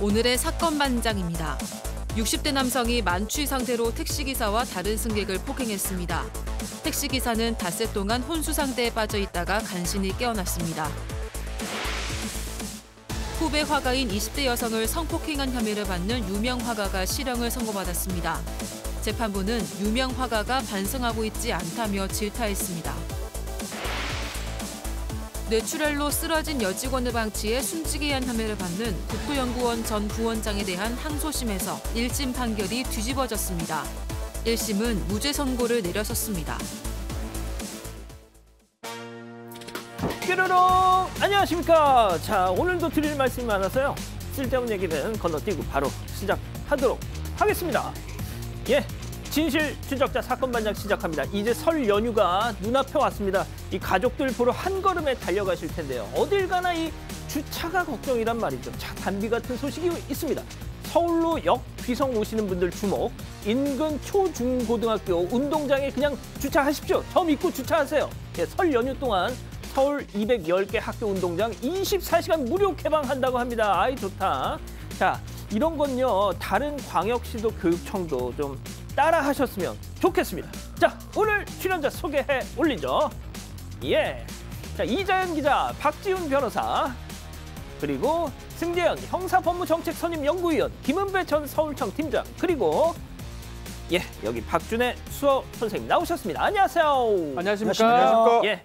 오늘의 사건 반장입니다. 60대 남성이 만취 상태로 택시기사와 다른 승객을 폭행했습니다. 택시기사는 닷새 동안 혼수 상태에 빠져 있다가 간신히 깨어났습니다. 후배 화가인 20대 여성을 성폭행한 혐의를 받는 유명 화가가 실형을 선고받았습니다. 재판부는 유명 화가가 반성하고 있지 않다며 질타했습니다. 뇌출혈로 쓰러진 여직원을방치해 숨지게 한 혐의를 받는 국토연구원 전 부원장에 대한 항소심에서 1심 판결이 뒤집어졌습니다. 1심은 무죄 선고를 내려섰습니다. 뾰로롱! 안녕하십니까. 자, 오늘도 드릴 말씀이 많아서요. 쓸데없는 얘기는 건너뛰고 바로 시작하도록 하겠습니다. 예, 진실 추적자 사건 반장 시작합니다. 이제 설 연휴가 눈앞에 왔습니다. 이 가족들 보러 한 걸음에 달려가실 텐데요. 어딜 가나 이 주차가 걱정이란 말이죠. 차 단비 같은 소식이 있습니다. 서울로 역 귀성 오시는 분들 주목. 인근 초중고등학교 운동장에 그냥 주차하십시오. 저 믿고 주차하세요. 예, 설 연휴 동안 서울 210개 학교 운동장 24시간 무료 개방한다고 합니다. 아이 좋다. 자, 이런 건요. 다른 광역시도 교육청도 좀 따라 하셨으면 좋겠습니다. 자, 오늘 출연자 소개해 올리죠. 예. 자, 이자연 기자, 박지훈 변호사, 그리고 승재현 형사법무정책선임연구위원, 김은배 전 서울청 팀장, 그리고 예, 여기 박준혜 수호 선생님 나오셨습니다. 안녕하세요. 안녕하십니까. 안녕하십니까. 예.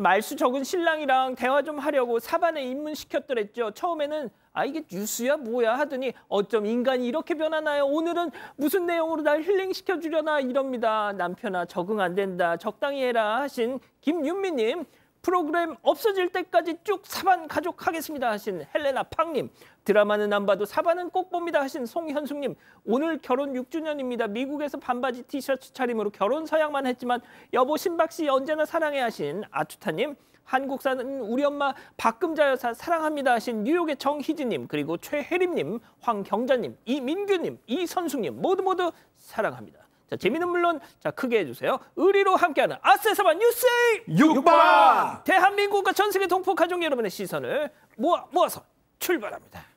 말수 적은 신랑이랑 대화 좀 하려고 사반에 입문시켰더랬죠. 처음에는 아 이게 뉴스야 뭐야 하더니 어쩜 인간이 이렇게 변하나요? 오늘은 무슨 내용으로 날 힐링시켜 주려나 이럽니다. 남편아 적응 안 된다. 적당히 해라 하신 김윤미 님. 프로그램 없어질 때까지 쭉 사반 가족하겠습니다 하신 헬레나 팡님 드라마는 안 봐도 사반은 꼭 봅니다 하신 송현숙님 오늘 결혼 6주년입니다 미국에서 반바지 티셔츠 차림으로 결혼 서양만 했지만 여보 신박 씨 언제나 사랑해 하신 아투타님 한국사는 우리 엄마 박금자 여사 사랑합니다 하신 뉴욕의 정희진님 그리고 최혜림님, 황경자님, 이민규님, 이선숙님 모두 모두 사랑합니다. 자, 재미는 물론 자 크게 해주세요. 의리로 함께하는 아세사반 뉴스 육반 대한민국과 전 세계 동포 가족 여러분의 시선을 모아 모아서 출발합니다.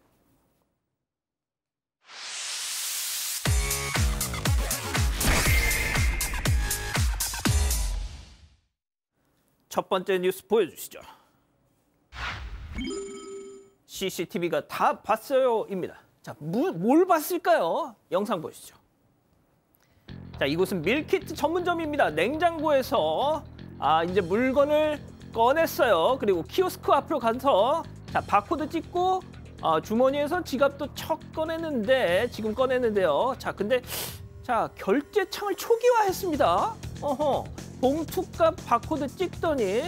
첫 번째 뉴스 보여주시죠. CCTV가 다 봤어요입니다. 자, 뭘 봤을까요? 영상 보시죠. 자, 이곳은 밀키트 전문점입니다. 냉장고에서 아, 이제 물건을 꺼냈어요. 그리고 키오스크 앞으로 가서 자, 바코드 찍고 아, 주머니에서 지갑도 척 꺼냈는데 지금 꺼냈는데요. 자, 근데 자, 결제창을 초기화했습니다. 어허, 봉투값 바코드 찍더니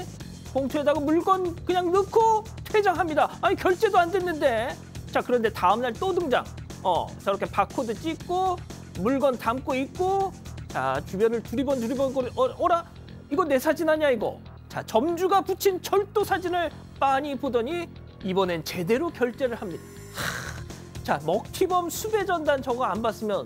봉투에다가 물건 그냥 넣고 퇴장합니다. 아니, 결제도 안 됐는데. 자, 그런데 다음날 또 등장. 어, 저렇게 바코드 찍고 물건 담고 있고 자, 주변을 두리번 두리번 거리 어, 어라? 이거 내 사진 아니야, 이거? 자, 점주가 붙인 절도 사진을 빤히 보더니 이번엔 제대로 결제를 합니다. 하, 자, 먹튀범 수배전단 저거 안 봤으면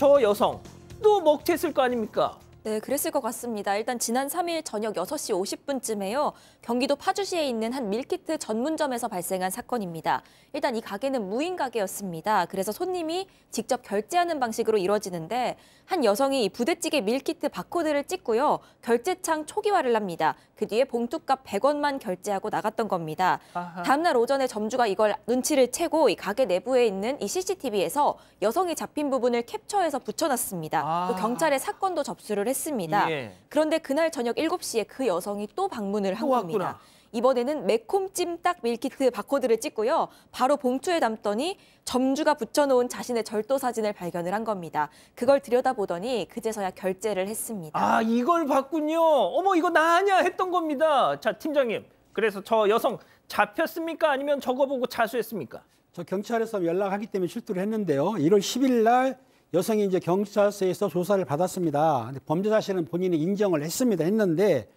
저 여성 또 먹튀했을 거 아닙니까? 네, 그랬을 것 같습니다. 일단 지난 3일 저녁 6시 50분쯤에요. 경기도 파주시에 있는 한 밀키트 전문점에서 발생한 사건입니다. 일단 이 가게는 무인 가게였습니다. 그래서 손님이 직접 결제하는 방식으로 이루어지는데 한 여성이 부대찌개 밀키트 바코드를 찍고요. 결제창 초기화를 합니다. 그 뒤에 봉투값 100원만 결제하고 나갔던 겁니다. 다음날 오전에 점주가 이걸 눈치를 채고 이 가게 내부에 있는 이 CCTV에서 여성이 잡힌 부분을 캡처해서 붙여놨습니다. 아. 또 경찰에 사건도 접수를 했습니다. 예. 그런데 그날 저녁 7시에 그 여성이 또 방문을 한 겁니다. 왔구나. 이번에는 매콤 찜닭 밀키트 바코드를 찍고요. 바로 봉투에 담더니 점주가 붙여놓은 자신의 절도 사진을 발견을 한 겁니다. 그걸 들여다보더니 그제서야 결제를 했습니다. 아 이걸 봤군요. 어머 이거 나 아냐 했던 겁니다. 자 팀장님 그래서 저 여성 잡혔습니까? 아니면 저거 보고 자수했습니까? 저 경찰에서 연락하기 때문에 출두를 했는데요. 1월 10일 날 여성이 이제 경찰서에서 조사를 받았습니다. 범죄 사실은 본인이 인정을 했습니다. 했는데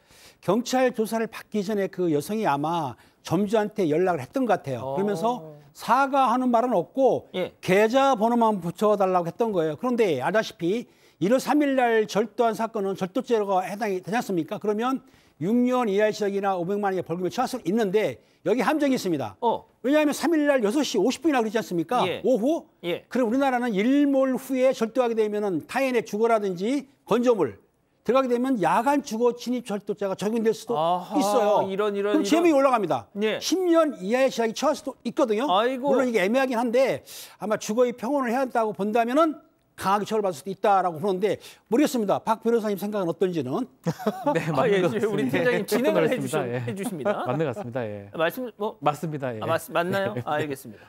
경찰 조사를 받기 전에 그 여성이 아마 점주한테 연락을 했던 것 같아요. 그러면서 어. 사과하는 말은 없고 예. 계좌번호만 붙여달라고 했던 거예요. 그런데 아다시피 1월 3일 날 절도한 사건은 절도죄로가 해당이 되지 않습니까? 그러면 6년 이하의 지역이나 500만 원의 벌금을 처할 수 있는데 여기 함정이 있습니다. 어. 왜냐하면 3일 날 6시 50분이나 그러지 않습니까? 예. 오후? 예. 그럼 우리나라는 일몰 후에 절도하게 되면 은 타인의 주거라든지 건조물 들어가게 되면 야간 주거 진입 절도자가 적용될 수도 아하, 있어요. 이런 이런 그럼 재명 올라갑니다. 예. 10년 이하의 시작이 처할 수도 있거든요. 아이고. 물론 이게 애매하긴 한데 아마 주거의 평온을 해야 한다고 본다면은 강하게 처벌받을 수도 있다라고 보는데 모르겠습니다. 박 변호사님 생각은 어떤지는 네, 맞는 아, 예, 것 우리 팀장님 예, 진행을 해주시, 예. 해주십니다. 맞는 같습니다. 예. 아, 말씀 뭐 맞습니다. 예. 아, 맞, 맞나요? 예. 아, 알겠습니다.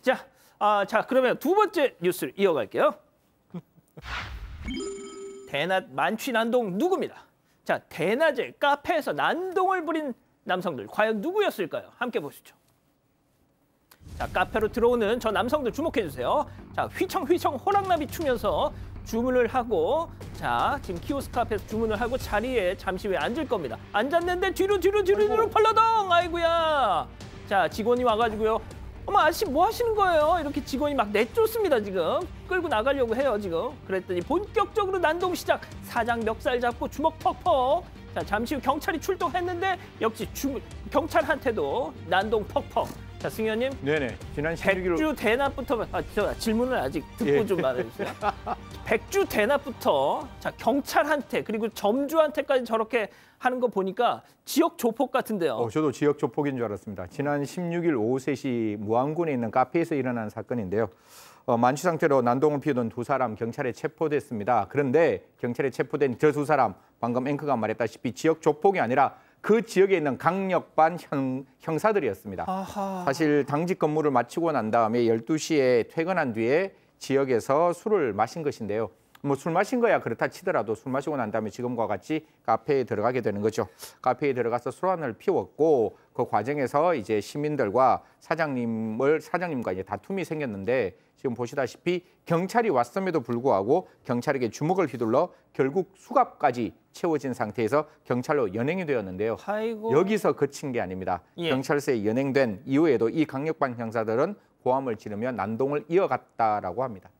자, 아, 자 그러면 두 번째 뉴스 이어갈게요. 대낮 만취 난동 누구입니다 자, 대낮에 카페에서 난동을 부린 남성들 과연 누구였을까요? 함께 보시죠. 자, 카페로 들어오는 저 남성들 주목해 주세요. 자, 휘청휘청 호랑나비 추면서 주문을 하고 자, 지금 키오스크 앞에서 주문을 하고 자리에 잠시 후에 앉을 겁니다. 앉았는데 뒤로 뒤로 뒤로 뒤로 팔러덩 아이구야 자, 직원이 와가지고요. 어머 아저씨 뭐 하시는 거예요? 이렇게 직원이 막 내쫓습니다 지금. 끌고 나가려고 해요 지금. 그랬더니 본격적으로 난동 시작. 사장 멱살 잡고 주먹 퍽퍽. 자 잠시 후 경찰이 출동했는데 역시 주, 경찰한테도 난동 퍽퍽. 자, 승현님. 네네. 지난 16일로... 백주 대낮부터 아, 저 질문을 아직 듣고 예. 좀 말해주세요. 백주 대낮부터 자 경찰한테 그리고 점주한테까지 저렇게 하는 거 보니까 지역 조폭 같은데요. 어, 저도 지역 조폭인 줄 알았습니다. 지난 16일 오후 3시 무안군에 있는 카페에서 일어난 사건인데요. 어, 만취 상태로 난동을 피우던 두 사람 경찰에 체포됐습니다. 그런데 경찰에 체포된 저 두 사람 방금 앵커가 말했다시피 지역 조폭이 아니라 그 지역에 있는 강력반 형, 사들이었습니다 아하. 사실 당직 근무를 마치고 난 다음에 12시에 퇴근한 뒤에 지역에서 술을 마신 것인데요. 뭐술 마신 거야 그렇다 치더라도 술 마시고 난 다음에 지금과 같이 카페에 들어가게 되는 거죠. 카페에 들어가서 술안을 피웠고 그 과정에서 이제 시민들과 사장님을 사장님과 이제 다툼이 생겼는데 지금 보시다시피 경찰이 왔음에도 불구하고 경찰에게 주먹을 휘둘러 결국 수갑까지 채워진 상태에서 경찰로 연행이 되었는데요. 아이고. 여기서 그친 게 아닙니다. 예. 경찰서에 연행된 이후에도 이 강력반 형사들은 고함을 지르며 난동을 이어갔다라고 합니다.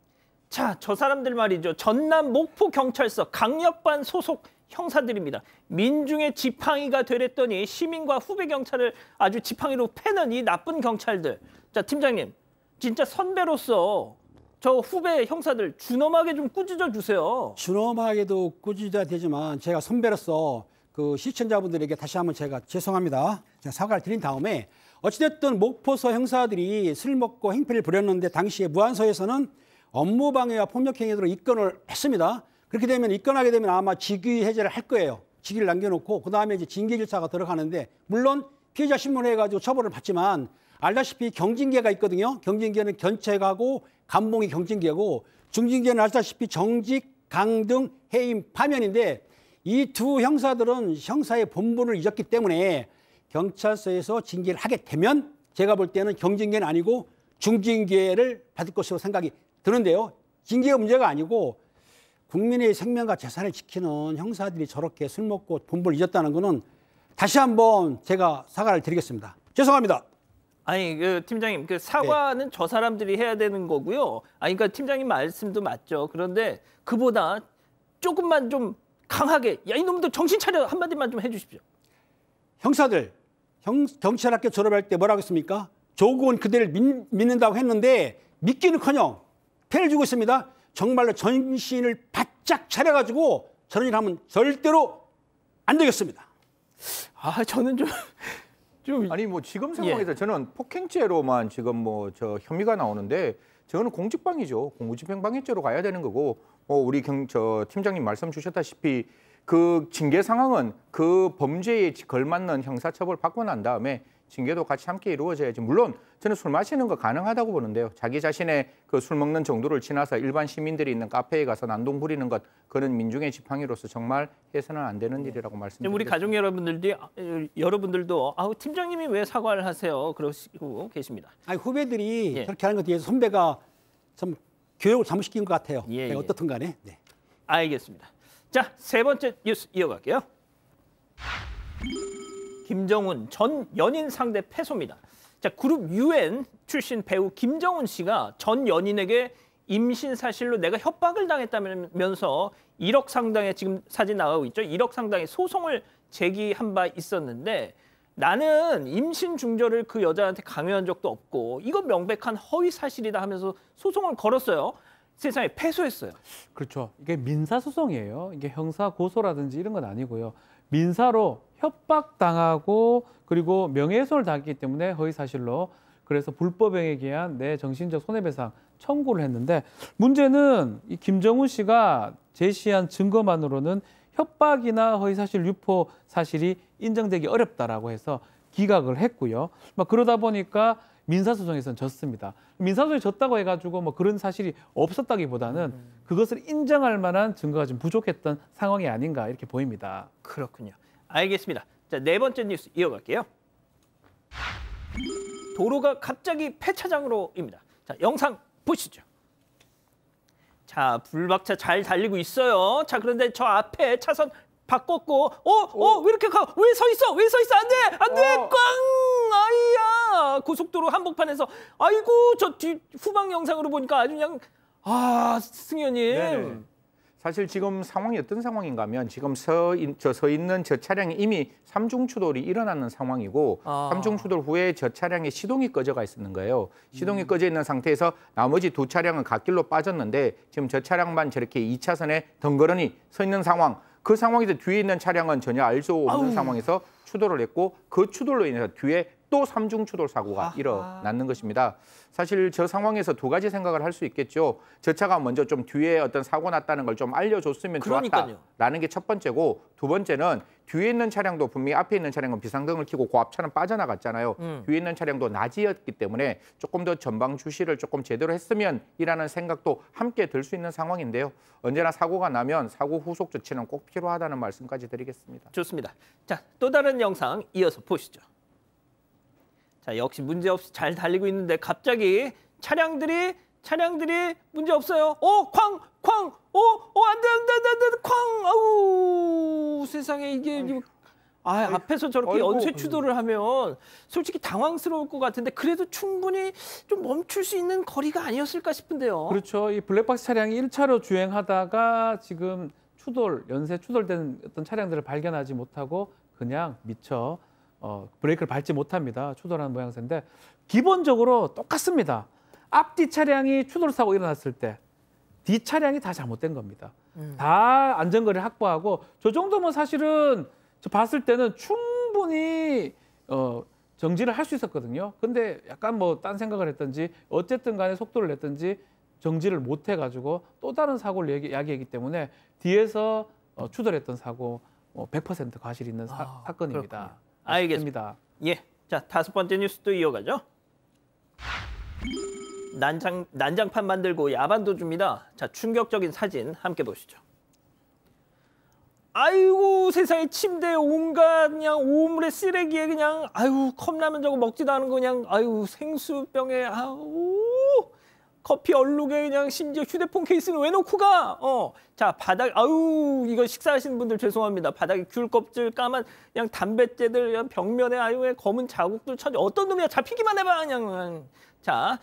자, 저 사람들 말이죠. 전남 목포 경찰서 강력반 소속 형사들입니다. 민중의 지팡이가 되랬더니 시민과 후배 경찰을 아주 지팡이로 패는 이 나쁜 경찰들. 자, 팀장님. 진짜 선배로서 저 후배 형사들 준엄하게 좀 꾸짖어 주세요. 준엄하게도 꾸짖어야 되지만 제가 선배로서 그 시청자분들에게 다시 한번 제가 죄송합니다. 제가 사과를 드린 다음에 어찌됐든 목포서 형사들이 술 먹고 행패를 부렸는데 당시에 무안서에서는 업무 방해와 폭력 행위로 입건을 했습니다. 그렇게 되면 입건하게 되면 아마 직위 해제를 할 거예요. 직위를 남겨놓고 그 다음에 이제 징계 질차가 들어가는데 물론 피해자 신문회 해가지고 처벌을 받지만 알다시피 경징계가 있거든요. 경징계는 견책하고 감봉이 경징계고 중징계는 알다시피 정직, 강등, 해임, 파면인데 이 두 형사들은 형사의 본분을 잊었기 때문에 경찰서에서 징계를 하게 되면 제가 볼 때는 경징계는 아니고 중징계를 받을 것으로 생각이 그런데요, 징계 문제가 아니고 국민의 생명과 재산을 지키는 형사들이 저렇게 술 먹고 본분을 잊었다는 거는 다시 한번 제가 사과를 드리겠습니다. 죄송합니다. 아니 그 팀장님 그 사과는 네. 저 사람들이 해야 되는 거고요. 아니 그러니까 팀장님 말씀도 맞죠. 그런데 그보다 조금만 좀 강하게 야 이놈들 정신 차려 한마디만 좀 해주십시오. 형사들 형, 경찰학교 졸업할 때 뭐라고 했습니까? 조국은 그대를 믿, 는다고 했는데 믿기는커녕 패를 주고 있습니다. 정말로 전신을 바짝 차려가지고 저런 일 하면 절대로 안 되겠습니다. 아, 저는 좀. 좀 아니 뭐 지금 예. 상황에서 예. 저는 폭행죄로만 지금 뭐 저 혐의가 나오는데 저는 공직방위죠 공무집행방해죄로 가야 되는 거고 뭐 우리 경 저 팀장님 말씀 주셨다시피 그 징계 상황은 그 범죄에 걸맞는 형사처벌 받고 난 다음에 징계도 같이 함께 이루어져야지. 물론 저는 술 마시는 거 가능하다고 보는데요. 자기 자신의 그 술 먹는 정도를 지나서 일반 시민들이 있는 카페에 가서 난동 부리는 것 그는 민중의 지팡이로서 정말 해서는 안 되는 네. 일이라고 말씀드립니다. 우리 가족 아, 여러분들도 아 팀장님이 왜 사과를 하세요? 그러시고 계십니다. 아니 후배들이 예. 그렇게 하는 것에 서 선배가 참 교육을 잘못시킨 것 같아요. 예, 네, 어떻든 간에. 네. 알겠습니다. 자, 세 번째 뉴스 이어갈게요. 김정은전 연인 상대 패소입니다. 자, 그룹 UN 출신 배우 김정훈 씨가 전 연인에게 임신 사실로 내가 협박을 당했다면서 1억 상당의 지금 사진 나가고 있죠. 1억 상당의 소송을 제기한 바 있었는데 나는 임신 중절을 그 여자한테 강요한 적도 없고 이건 명백한 허위 사실이다 하면서 소송을 걸었어요. 세상에 패소했어요. 그렇죠. 이게 민사 소송이에요. 이게 형사 고소라든지 이런 건 아니고요. 민사로 협박당하고 그리고 명예훼손을 당했기 때문에 허위사실로 그래서 불법행위에 기한 내 정신적 손해배상 청구를 했는데 문제는 이김정은 씨가 제시한 증거만으로는 협박이나 허위사실 유포 사실이 인정되기 어렵다라고 해서 기각을 했고요. 막 그러다 보니까 민사소송에서는 졌습니다. 민사소송에 졌다고 해가지고 뭐 그런 사실이 없었다기보다는 음. 그것을 인정할 만한 증거가 좀 부족했던 상황이 아닌가 이렇게 보입니다. 그렇군요. 알겠습니다. 자, 네 번째 뉴스 이어갈게요. 도로가 갑자기 폐차장으로입니다. 자, 영상 보시죠. 자, 불박차 잘 달리고 있어요. 자, 그런데 저 앞에 차선 바꿨고, 어, 어, 왜 이렇게 가? 왜 서 있어? 왜 서 있어? 안 돼! 안 돼! 어. 꽝! 아이야! 고속도로 한복판에서, 아이고, 저 뒤, 후방 영상으로 보니까 아주 그냥, 아, 승현님. 네네. 네. 사실 지금 상황이 어떤 상황인가 하면 지금 서, 있, 저, 서 있는 저 차량이 이미 삼중 추돌이 일어나는 상황이고 아. 삼중 추돌 후에 저 차량의 시동이 꺼져가 있는 었 거예요. 시동이 음. 꺼져 있는 상태에서 나머지 두 차량은 갓길로 빠졌는데 지금 저 차량만 저렇게 2차선에 덩그러니 서 있는 상황 그 상황에서 뒤에 있는 차량은 전혀 알 수 없는 아우. 상황에서 추돌을 했고 그 추돌로 인해서 뒤에 또 삼중 추돌 사고가 아하. 일어났는 것입니다. 사실 저 상황에서 두 가지 생각을 할 수 있겠죠. 저 차가 먼저 좀 뒤에 어떤 사고 났다는 걸 좀 알려줬으면 좋았다라는 게 첫 번째고 두 번째는 뒤에 있는 차량도 분명히 앞에 있는 차량은 비상등을 켜고 고압차는 빠져나갔잖아요. 음. 뒤에 있는 차량도 낮이었기 때문에 조금 더 전방 주시를 조금 제대로 했으면 이라는 생각도 함께 들 수 있는 상황인데요. 언제나 사고가 나면 사고 후속 조치는 꼭 필요하다는 말씀까지 드리겠습니다. 좋습니다. 자, 또 다른 영상 이어서 보시죠. 자, 역시 문제없이 잘 달리고 있는데 갑자기 차량들이 차량들이 문제 없어요. 오, 어, 쾅, 쾅, 어? 어? 안 돼, 안 돼, 안 돼, 안 돼, 쾅, 아우, 세상에 이게. 아이 아, 아이 앞에서 저렇게 아이고, 연쇄 추돌을 하면 솔직히 당황스러울 것 같은데 그래도 충분히 좀 멈출 수 있는 거리가 아니었을까 싶은데요. 그렇죠. 이 블랙박스 차량이 일차로 주행하다가 지금 추돌, 연쇄 추돌된 어떤 차량들을 발견하지 못하고 그냥 미쳐 어, 브레이크를 밟지 못합니다. 추돌하는 모양새인데 기본적으로 똑같습니다. 앞뒤 차량이 추돌 사고 일어났을 때 뒤 차량이 다 잘못된 겁니다. 음. 다 안전거리를 확보하고 저 정도면 사실은 저 봤을 때는 충분히 어, 정지를 할 수 있었거든요. 근데 약간 뭐 딴 생각을 했든지 어쨌든 간에 속도를 냈든지 정지를 못 해가지고 또 다른 사고를 얘기, 야기했기 때문에 뒤에서 어, 추돌했던 사고 뭐100% 과실이 있는 사, 아, 건입니다 알겠습니다. 예. 자, 다섯 번째 뉴스도 이어가죠. 난장, 난장판 만들고 야반도 줍니다. 자, 충격적인 사진 함께 보시죠. 아이고 세상에 침대 온갖 그냥 오물의 쓰레기에 그냥 아유 컵라면 저거 먹지도 않은 거 그냥 아유 생수병에 아우 커피 얼룩에 그냥 심지어 휴대폰 케이스는 왜 놓고 가? 어, 자 바닥 아유 이거 식사하시는 분들 죄송합니다. 바닥에 귤 껍질 까만 그냥 담뱃재들 그냥 벽면에 아유 에 검은 자국들 쳐져 어떤 놈이야 잡히기만 해봐 그냥 자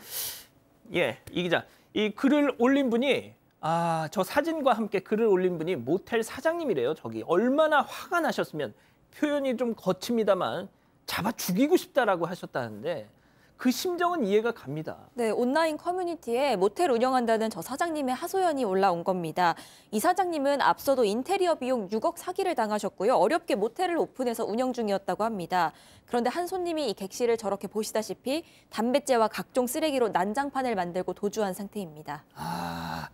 예이 기자 이 글을 올린 분이 아 저 사진과 함께 글을 올린 분이 모텔 사장님이래요 저기 얼마나 화가 나셨으면 표현이 좀 거칩니다만 잡아 죽이고 싶다라고 하셨다는데 그 심정은 이해가 갑니다. 네, 온라인 커뮤니티에 모텔 운영한다는 저 사장님의 하소연이 올라온 겁니다. 이 사장님은 앞서도 인테리어 비용 6억 사기를 당하셨고요. 어렵게 모텔을 오픈해서 운영 중이었다고 합니다. 그런데 한 손님이 이 객실을 저렇게 보시다시피 담뱃재와 각종 쓰레기로 난장판을 만들고 도주한 상태입니다. 아...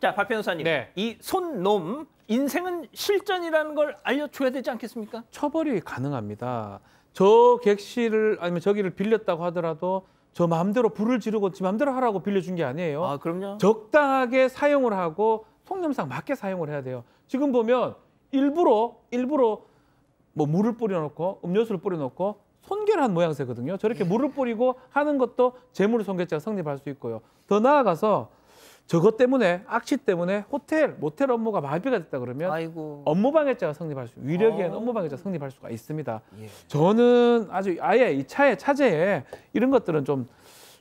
자, 박 변호사님. 네. 이 손놈 인생은 실전이라는 걸 알려줘야 되지 않겠습니까? 처벌이 가능합니다. 저 객실을 아니면 저기를 빌렸다고 하더라도 저 마음대로 불을 지르고 지 마음대로 하라고 빌려준 게 아니에요. 아, 그럼요. 적당하게 사용을 하고 통념상 맞게 사용을 해야 돼요. 지금 보면 일부러 일부러 뭐 물을 뿌려놓고 음료수를 뿌려놓고 손결한 모양새거든요. 저렇게 물을 뿌리고 하는 것도 재물 손괴죄가 성립할 수 있고요. 더 나아가서 저것 때문에 악취 때문에 호텔 모텔 업무가 마비가 됐다 그러면 아이고. 업무 방해죄가 성립할 수 위력에 어. 업무 방해죄가 성립할 수가 있습니다. 예. 저는 아주 아예 이 차에 차제에 이런 것들은 좀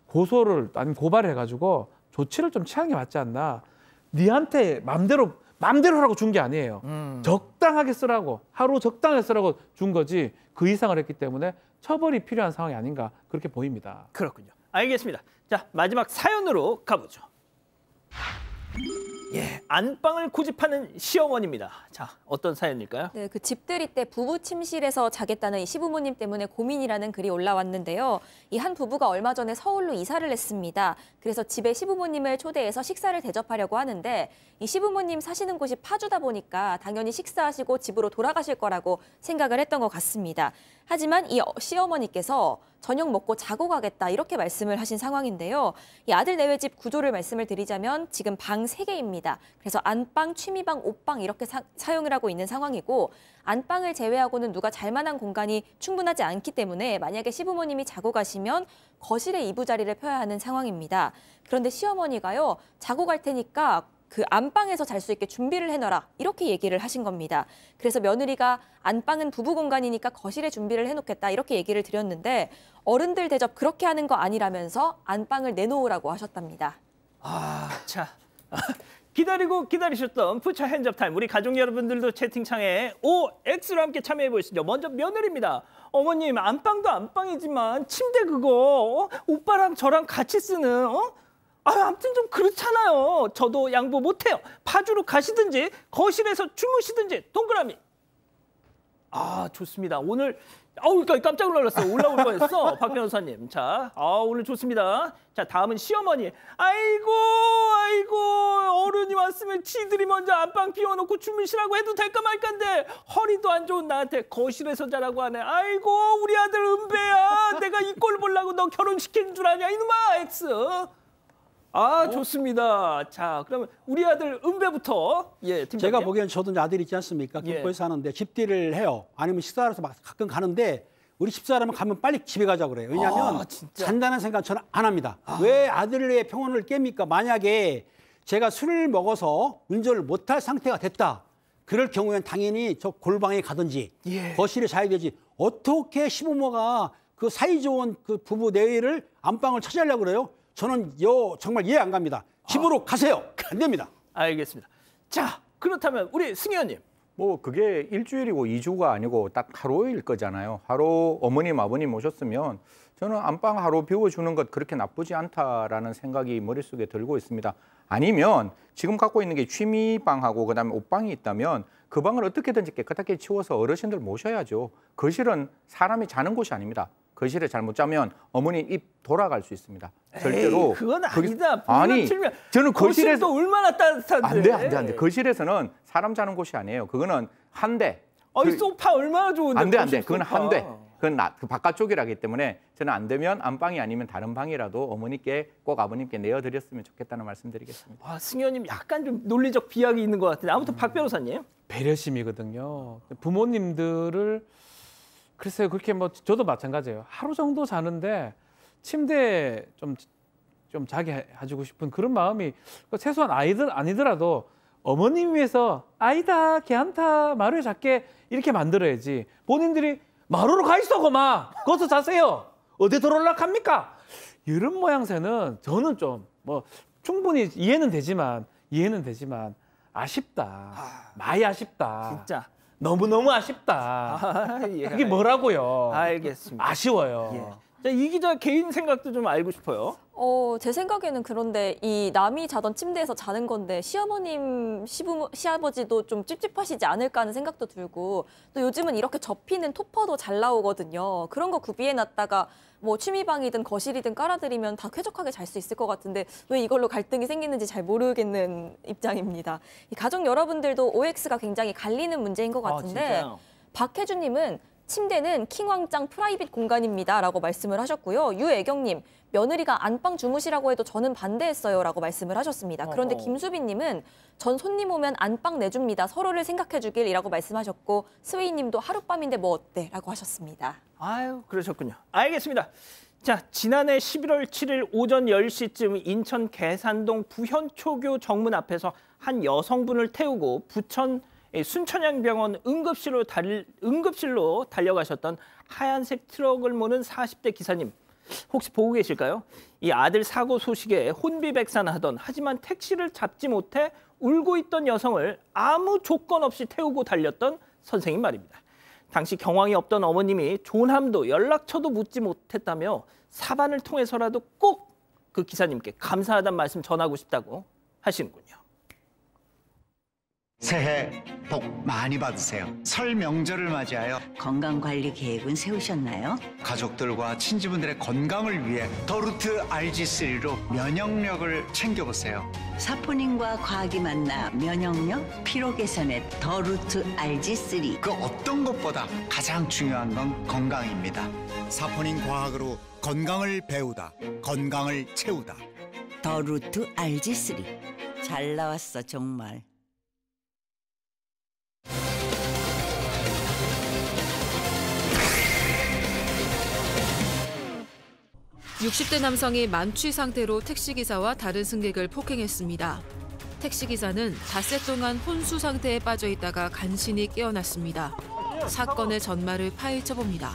고소를 아니 고발을 해가지고 조치를 좀 취하는 게 맞지 않나. 니한테 맘대로 맘대로 하라고 준 게 아니에요. 음. 적당하게 쓰라고 하루 적당하게 쓰라고 준 거지 그 이상을 했기 때문에 처벌이 필요한 상황이 아닌가 그렇게 보입니다. 그렇군요. 알겠습니다. 자 마지막 사연으로 가보죠. 예, 안방을 고집하는 시어머니입니다. 자, 어떤 사연일까요? 네, 그 집들이 때 부부 침실에서 자겠다는 이 시부모님 때문에 고민이라는 글이 올라왔는데요. 이 한 부부가 얼마 전에 서울로 이사를 했습니다. 그래서 집에 시부모님을 초대해서 식사를 대접하려고 하는데 이 시부모님 사시는 곳이 파주다 보니까 당연히 식사하시고 집으로 돌아가실 거라고 생각을 했던 것 같습니다. 하지만 이 시어머니께서 저녁 먹고 자고 가겠다 이렇게 말씀을 하신 상황인데요. 이 아들 내외 집 구조를 말씀을 드리자면 지금 방 세개입니다 그래서 안방, 취미방, 옷방 이렇게 사, 용을 하고 있는 상황이고 안방을 제외하고는 누가 잘 만한 공간이 충분하지 않기 때문에 만약에 시부모님이 자고 가시면 거실에 이부자리를 펴야 하는 상황입니다. 그런데 시어머니가요. 자고 갈 테니까 그 안방에서 잘 수 있게 준비를 해놔라 이렇게 얘기를 하신 겁니다. 그래서 며느리가 안방은 부부 공간이니까 거실에 준비를 해놓겠다 이렇게 얘기를 드렸는데 어른들 대접 그렇게 하는 거 아니라면서 안방을 내놓으라고 하셨답니다. 아, 자. 기다리고 기다리셨던 푸차 핸접 타임 우리 가족 여러분들도 채팅창에 OX로 함께 참여해 보시죠. 먼저 며느리입니다. 어머님 안방도 안방이지만 침대 그거 어? 오빠랑 저랑 같이 쓰는 어? 아, 아무튼 좀 그렇잖아요. 저도 양보 못해요. 파주로 가시든지 거실에서 주무시든지 동그라미. 아, 좋습니다. 오늘 아우 깜짝 놀랐어. 올라올 뻔했어. 박 변호사님. 자, 아 오늘 좋습니다. 자, 다음은 시어머니. 아이고, 아이고, 어른이 왔으면 지들이 먼저 안방 비워놓고 주무시라고 해도 될까 말까인데 허리도 안 좋은 나한테 거실에서 자라고 하네. 아이고, 우리 아들 은배야. 내가 이꼴 보려고 너 결혼시킨 줄 아냐, 이놈아, 엑스. 아, 좋습니다. 자, 그러면 우리 아들 은배부터 예, 팀장님. 제가 보기에는 저도 아들이 있지 않습니까? 경포에 예. 하는데 집들이를 해요. 아니면 식사하러 막 가끔 가는데 우리 집사람은 가면 빨리 집에 가자 그래요. 왜냐하면 아, 잔다는 생각 저는 안 합니다. 아. 왜 아들의 평온을 깹니까? 만약에 제가 술을 먹어서 운전을 못할 상태가 됐다. 그럴 경우엔 당연히 저 골방에 가든지 예. 거실에 자야 되지. 어떻게 시부모가 그 사이좋은 그 부부 내외를 안방을 차지하려고 그래요? 저는 여 정말 이해 안 갑니다. 집으로 아. 가세요. 안 됩니다. 알겠습니다. 자, 그렇다면 우리 승희 의원님. 뭐 그게 일주일이고 이주가 아니고 딱 하루일 거잖아요. 하루 어머님 아버님 오셨으면 저는 안방 하루 비워주는 것 그렇게 나쁘지 않다라는 생각이 머릿속에 들고 있습니다. 아니면 지금 갖고 있는 게 취미방하고 그다음에 옷방이 있다면 그 방을 어떻게든지 깨끗하게 치워서 어르신들 모셔야죠. 거실은 사람이 자는 곳이 아닙니다. 거실에 잘못 자면 어머니 입 돌아갈 수 있습니다. 절대로 에이, 그건 아니다. 아니 저는 거실에서 얼마나 따뜻한데 안돼 안돼 안돼 거실에서는 사람 자는 곳이 아니에요. 그거는 한대. 아이 그, 소파 얼마나 좋은데 안돼 안돼 그건 한대. 그건 나, 그 바깥쪽이라기 때문에 저는 안 되면 안방이 아니면 다른 방이라도 어머니께 꼭 아버님께 내어드렸으면 좋겠다는 말씀드리겠습니다. 아, 승현님 약간 좀 논리적 비약이 있는 것 같은데 아무튼 음, 박 변호사님 배려심이거든요. 부모님들을 글쎄요, 그렇게 뭐 저도 마찬가지예요. 하루 정도 자는데 침대에 좀, 좀 자게 해주고 싶은 그런 마음이 그러니까 최소한 아이들 아니더라도 어머님 위해서 아이다, 개안타, 마루에 잡게 이렇게 만들어야지 본인들이 마루로 가 있어, 고마! 거기서 자세요! 어디 들어올라갑니까 이런 모양새는 저는 좀 뭐 충분히 이해는 되지만 이해는 되지만 아쉽다. 아, 많이 아쉽다. 진짜. 너무너무 아쉽다. 아, 예, 그게 뭐라고요? 알겠습니다. 아쉬워요. 예. 이 기자 개인 생각도 좀 알고 싶어요. 어, 제 생각에는 그런데 이 남이 자던 침대에서 자는 건데 시어머님, 시부모, 시아버지도 좀 찝찝하시지 않을까 하는 생각도 들고 또 요즘은 이렇게 접히는 토퍼도 잘 나오거든요. 그런 거 구비해놨다가 뭐 취미방이든 거실이든 깔아드리면 다 쾌적하게 잘 수 있을 것 같은데 왜 이걸로 갈등이 생기는지 잘 모르겠는 입장입니다. 가족 여러분들도 OX가 굉장히 갈리는 문제인 것 아, 같은데 아, 박혜주님은 침대는 킹왕짱 프라이빗 공간입니다. 라고 말씀을 하셨고요. 유애경님, 며느리가 안방 주무시라고 해도 저는 반대했어요. 라고 말씀을 하셨습니다. 그런데 김수빈님은 전 손님 오면 안방 내줍니다. 서로를 생각해주길 이라고 말씀하셨고 스웨이님도 하룻밤인데 뭐 어때? 라고 하셨습니다. 아유, 그러셨군요. 알겠습니다. 자, 지난해 11월 7일 오전 10시쯤 인천 계산동 부현초교 정문 앞에서 한 여성분을 태우고 부천 순천향병원 응급실로, 달, 응급실로 달려가셨던 하얀색 트럭을 모는 40대 기사님 혹시 보고 계실까요? 이 아들 사고 소식에 혼비백산하던 하지만 택시를 잡지 못해 울고 있던 여성을 아무 조건 없이 태우고 달렸던 선생님 말입니다. 당시 경황이 없던 어머님이 존함도 연락처도 묻지 못했다며 사반을 통해서라도 꼭 그 기사님께 감사하다는 말씀 전하고 싶다고 하시는군요. 새해 복 많이 받으세요. 설 명절을 맞이하여 건강관리 계획은 세우셨나요? 가족들과 친지분들의 건강을 위해 더루트 RG3로 면역력을 챙겨보세요. 사포닌과 과학이 만나 면역력, 피로 개선의 더루트 RG3. 그 어떤 것보다 가장 중요한 건 건강입니다. 사포닌 과학으로 건강을 배우다, 건강을 채우다. 더루트 RG3. 잘 나왔어, 정말. 60대 남성이 만취 상태로 택시기사와 다른 승객을 폭행했습니다. 택시기사는 닷새 동안 혼수 상태에 빠져 있다가 간신히 깨어났습니다. 사건의 전말을 파헤쳐봅니다.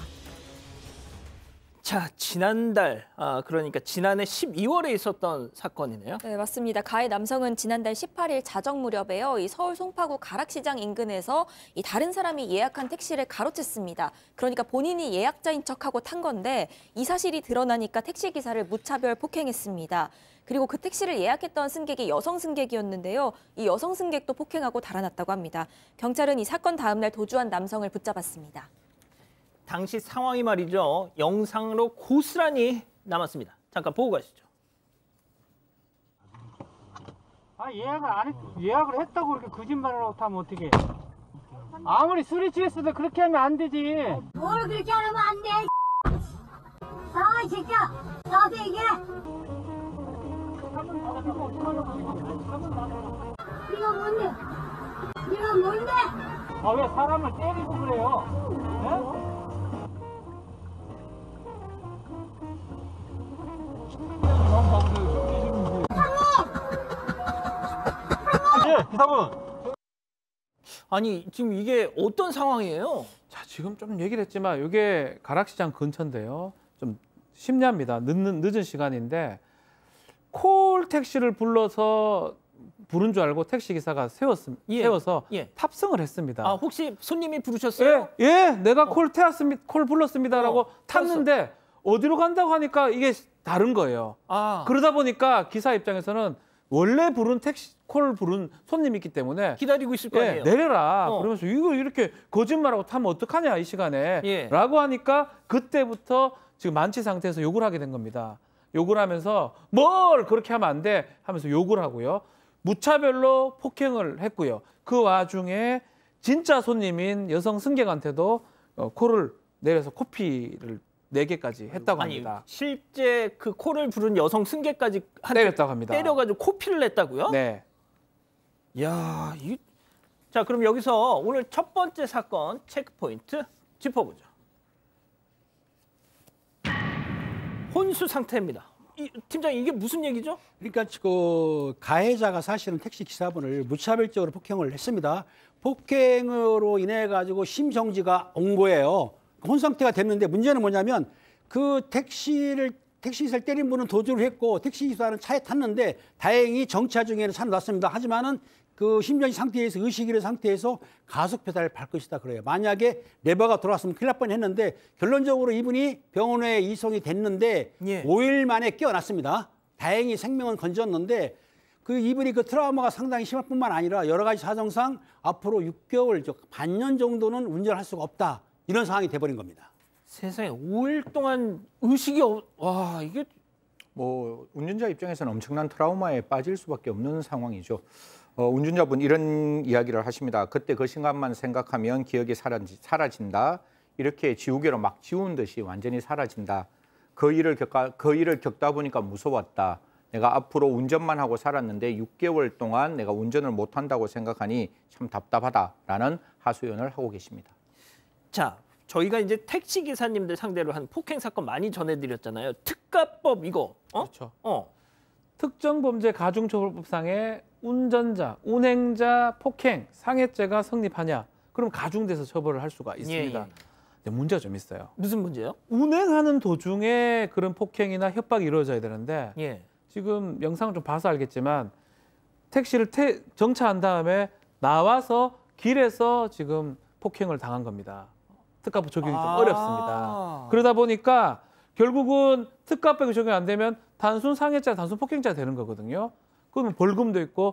자, 지난달, 아, 그러니까 지난해 12월에 있었던 사건이네요. 네, 맞습니다. 가해 남성은 지난달 18일 자정 무렵에요. 이 서울 송파구 가락시장 인근에서 이 다른 사람이 예약한 택시를 가로챘습니다. 그러니까 본인이 예약자인 척하고 탄 건데 이 사실이 드러나니까 택시기사를 무차별 폭행했습니다. 그리고 그 택시를 예약했던 승객이 여성 승객이었는데요. 이 여성 승객도 폭행하고 달아났다고 합니다. 경찰은 이 사건 다음날 도주한 남성을 붙잡았습니다. 당시 상황이 말이죠. 영상으로 고스란히 남았습니다. 잠깐 보고 가시죠. 아 예약을 안 했, 예약을 했다고 그렇게 거짓말을 하면 어떻게? 아무리 술이 취했어도 그렇게 하면 안 되지. 뭘 그렇게 하면 안 돼. 아 진짜 나도 이게. 이거 뭔데? 이거 뭔데? 아 왜 사람을 때리고 그래요? 네? 기사분. 아니 지금 이게 어떤 상황이에요? 자 지금 좀 얘기를 했지만 이게 가락시장 근처인데요. 좀 심야입니다. 늦는 늦은 시간인데 콜 택시를 불러서 부른 줄 알고 택시 기사가 세웠, 예. 세워서 예. 탑승을 했습니다. 아 혹시 손님이 부르셨어요? 예, 예 내가 어. 태웠습니다, 콜 불렀습니다라고 어, 탔는데 탔어. 어디로 간다고 하니까 이게 다른 거예요. 아. 그러다 보니까 기사 입장에서는 원래 부른 택시 콜 부른 손님이 있기 때문에 기다리고 있을 거아요 예, 내려라. 어. 그러면서 이거 이렇게 거짓말하고 타면 어떡하냐 이 시간에 예. 라고 하니까 그때부터 지금 만취 상태에서 욕을 하게 된 겁니다. 욕을 하면서 뭘 그렇게 하면 안 돼 하면서 욕을 하고요. 무차별로 폭행을 했고요. 그 와중에 진짜 손님인 여성 승객한테도 어, 코를 내려서 코피를 4개까지 했다고 아니, 합니다. 실제 그 코를 부른 여성 승객까지 때렸다고 합니다. 때려가지고 코피를 냈다고요? 네. 야, 이... 자 그럼 여기서 오늘 첫 번째 사건 체크포인트 짚어보죠. 혼수 상태입니다. 이, 팀장 이게 무슨 얘기죠? 그러니까 그 가해자가 사실은 택시 기사분을 무차별적으로 폭행을 했습니다. 폭행으로 인해 가지고 심정지가 온 거예요. 본 상태가 됐는데 문제는 뭐냐면 그 택시를 택시기사를 때린 분은 도주를 했고 택시기사는 차에 탔는데 다행히 정차 중에는 차는 났습니다. 하지만은 그 심정지 상태에서 의식이된 상태에서 가속 페달을 밟 것이다 그래요. 만약에 레버가 돌아왔으면 큰일 날 뻔했는데 결론적으로 이분이 병원에 이송이 됐는데 예. 5일 만에 깨어났습니다. 다행히 생명은 건졌는데 그 이분이 그 트라우마가 상당히 심할 뿐만 아니라 여러 가지 사정상 앞으로 6개월 즉 반년 정도는 운전할 수가 없다. 이런 상황이 돼버린 겁니다. 세상에 5일 동안 의식이 없... 와 이게 뭐 운전자 입장에서는 엄청난 트라우마에 빠질 수밖에 없는 상황이죠. 어, 운전자분 이런 이야기를 하십니다. 그때 그 순간만 생각하면 기억이 사라지, 다 이렇게 지우개로 막 지운 듯이 완전히 사라진다. 그 일을 겪다 그 일을 겪다 보니까 무서웠다. 내가 앞으로 운전만 하고 살았는데 6개월 동안 내가 운전을 못 한다고 생각하니 참 답답하다라는 하소연을 하고 계십니다. 자, 저희가 이제 택시 기사님들 상대로 한 폭행 사건 많이 전해드렸잖아요. 특가법 이거. 어? 그렇죠. 어. 특정 범죄 가중처벌법상의 운전자, 운행자 폭행 상해죄가 성립하냐? 그럼 가중돼서 처벌을 할 수가 있습니다. 예, 예. 근데 문제가 좀 있어요. 무슨 문제요? 운행하는 도중에 그런 폭행이나 협박이 이루어져야 되는데 예. 지금 영상 을좀 봐서 알겠지만 택시를 태, 정차한 다음에 나와서 길에서 지금 폭행을 당한 겁니다. 특가 적용이 아좀 아. 어렵습니다. 그러다 보니까 결국은 특가법이 적용이 안 되면 단순 상해자 단순 폭행자 되는 거거든요. 그러면 벌금도 있고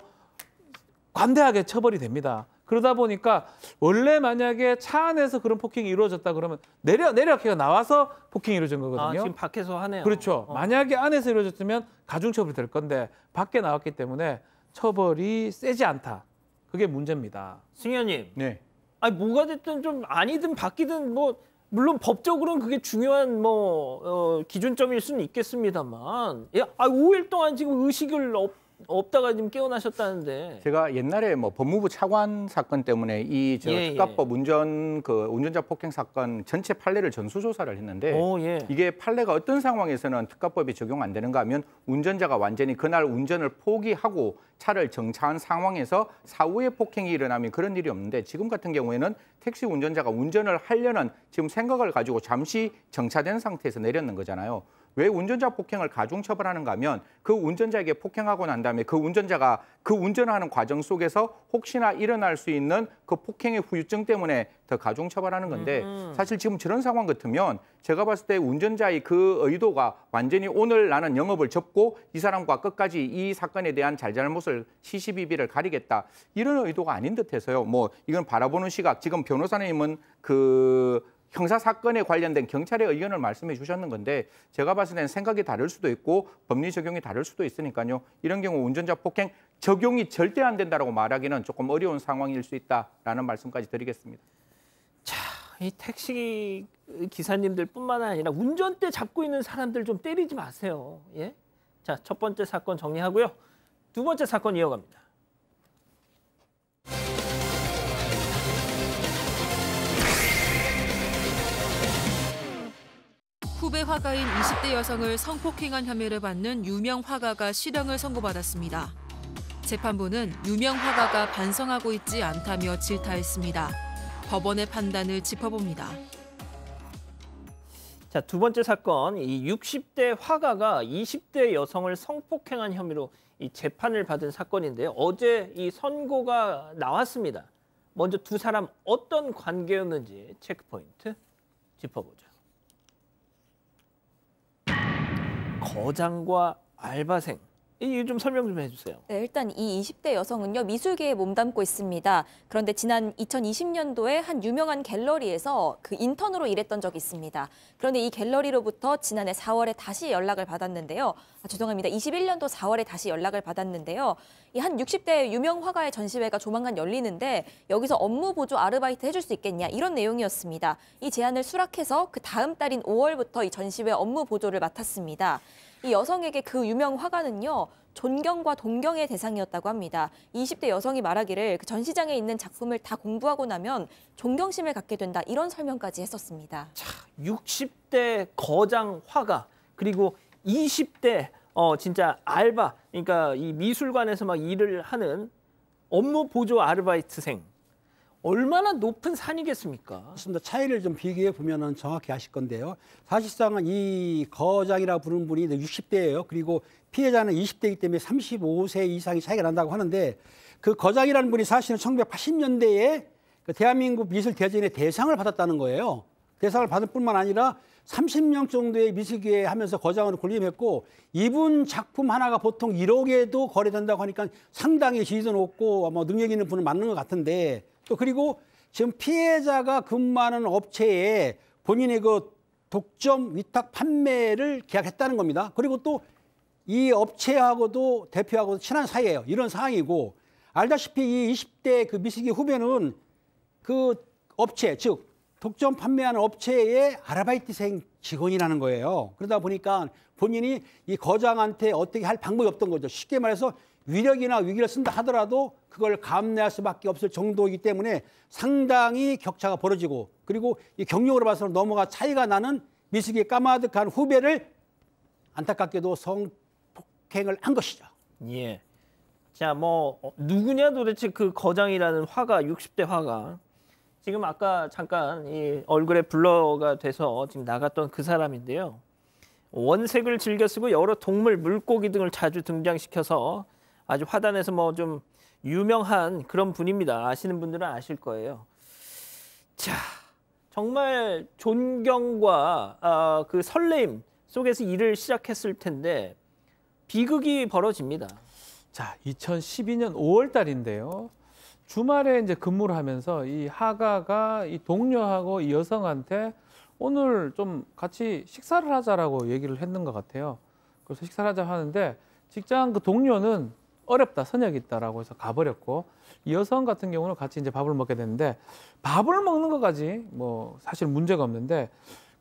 관대하게 처벌이 됩니다. 그러다 보니까 원래 만약에 차 안에서 그런 폭행이 이루어졌다 그러면 내려 내려가 나와서 폭행이 이루어진 거거든요. 아, 지금 밖에서 하네요. 그렇죠. 어. 만약에 안에서 이루어졌으면 가중처벌이 될 건데 밖에 나왔기 때문에 처벌이 세지 않다. 그게 문제입니다. 승현님. 네. 아니 뭐가 됐든 좀 아니든 바뀌든 뭐 물론 법적으로는 그게 중요한 뭐 어, 기준점일 수는 있겠습니다만 예, 아 5일 동안 지금 의식을 없 없다가 지금 깨어나셨다는데. 제가 옛날에 뭐 법무부 차관 사건 때문에 이저 예, 특가법 예. 운전 그 운전자 폭행 사건 전체 판례를 전수 조사를 했는데 오, 예. 이게 판례가 어떤 상황에서는 특가법이 적용 안 되는가 하면 운전자가 완전히 그날 운전을 포기하고 차를 정차한 상황에서 사후에 폭행이 일어나면 그런 일이 없는데 지금 같은 경우에는 택시 운전자가 운전을 하려는 지금 생각을 가지고 잠시 정차된 상태에서 내렸는 거잖아요. 왜 운전자 폭행을 가중처벌하는가 하면 그 운전자에게 폭행하고 난 다음에 그 운전자가 그 운전하는 과정 속에서 혹시나 일어날 수 있는 그 폭행의 후유증 때문에 더 가중처벌하는 건데 사실 지금 저런 상황 같으면 제가 봤을 때 운전자의 그 의도가 완전히 오늘 나는 영업을 접고 이 사람과 끝까지 이 사건에 대한 잘잘못을 시시비비를 가리겠다 이런 의도가 아닌 듯해서요. 뭐 이건 바라보는 시각 지금 변호사님은 그 형사 사건에 관련된 경찰의 의견을 말씀해 주셨는 건데 제가 봤을 땐 생각이 다를 수도 있고 법리 적용이 다를 수도 있으니까요. 이런 경우 운전자 폭행 적용이 절대 안 된다라고 말하기는 조금 어려운 상황일 수 있다라는 말씀까지 드리겠습니다. 자, 이 택시 기사님들뿐만 아니라 운전대 잡고 있는 사람들 좀 때리지 마세요. 예? 자, 첫 번째 사건 정리하고요. 두 번째 사건 이어갑니다. 무배 화가인 20대 여성을 성폭행한 혐의를 받는 유명 화가가 실형을 선고받았습니다. 재판부는 유명 화가가 반성하고 있지 않다며 질타했습니다. 법원의 판단을 짚어봅니다. 자, 두 번째 사건, 이 60대 화가가 20대 여성을 성폭행한 혐의로 이 재판을 받은 사건인데요. 어제 이 선고가 나왔습니다. 먼저 두 사람 어떤 관계였는지 체크포인트 짚어보죠. 거장과 알바생 이좀 설명 좀 해주세요. 네, 일단 이 20대 여성은요 미술계에 몸담고 있습니다. 그런데 지난 2020년도에 한 유명한 갤러리에서 그 인턴으로 일했던 적이 있습니다. 그런데 이 갤러리로부터 지난해 4월에 다시 연락을 받았는데요. 아, 죄송합니다. 21년도 4월에 다시 연락을 받았는데요. 이 한 60대 유명 화가의 전시회가 조만간 열리는데 여기서 업무 보조 아르바이트 해줄 수 있겠냐 이런 내용이었습니다. 이 제안을 수락해서 그 다음 달인 5월부터 이 전시회 업무 보조를 맡았습니다. 이 여성에게 그 유명 화가는요. 존경과 동경의 대상이었다고 합니다. 20대 여성이 말하기를 그 전시장에 있는 작품을 다 공부하고 나면 존경심을 갖게 된다 이런 설명까지 했었습니다. 자, 60대 거장 화가 그리고 20대 어 진짜 알바 그러니까 이 미술관에서 막 일을 하는 업무 보조 아르바이트생 얼마나 높은 산이겠습니까? 맞습니다. 차이를 좀 비교해 보면 정확히 아실 건데요. 사실상이 거장이라 부르는 분이 60대예요. 그리고 피해자는 20대이기 때문에 35세 이상이 차이가 난다고 하는데 그 거장이라는 분이 사실은 1980년대에 그 대한민국 미술 대전의 대상을 받았다는 거예요. 대상을 받을 뿐만 아니라 30명 정도의 미술기에 하면서 거장으로 군림했고 이분 작품 하나가 보통 1억에도 거래된다고 하니까 상당히 지지도 높고 아 능력 있는 분은 맞는 것 같은데 또 그리고 지금 피해자가 근무하는 업체에 본인의 그 독점 위탁 판매를 계약했다는 겁니다. 그리고 또 이 업체하고도 대표하고도 친한 사이예요. 이런 상황이고 알다시피 이 20대 그 미식이 후배는 그 업체 즉 독점 판매하는 업체의 아르바이트생 직원이라는 거예요. 그러다 보니까 본인이 이 거장한테 어떻게 할 방법이 없던 거죠. 쉽게 말해서 위력이나 위기를 쓴다 하더라도 그걸 감내할 수밖에 없을 정도이기 때문에 상당히 격차가 벌어지고 그리고 이 경력으로 봐서는 넘어가 차이가 나는 미숙이 까마득한 후배를 안타깝게도 성폭행을 한 것이죠. 예. 자, 뭐 어, 누구냐 도대체 그 거장이라는 화가 60대 화가 지금 아까 잠깐 이 얼굴에 블러가 돼서 지금 나갔던 그 사람인데요. 원색을 즐겨 쓰고 여러 동물, 물고기 등을 자주 등장시켜서 아주 화단에서 뭐 좀 유명한 그런 분입니다. 아시는 분들은 아실 거예요. 자, 정말 존경과 아, 그 설레임 속에서 일을 시작했을 텐데 비극이 벌어집니다. 자, 2012년 5월 달인데요. 주말에 이제 근무를 하면서 이 하가가 이 동료하고 이 여성한테 오늘 좀 같이 식사를 하자라고 얘기를 했는 것 같아요. 그래서 식사를 하자 하는데 직장 그 동료는 어렵다, 선약이 있다라고 해서 가버렸고 이 여성 같은 경우는 같이 이제 밥을 먹게 됐는데 밥을 먹는 것까지 뭐 사실 문제가 없는데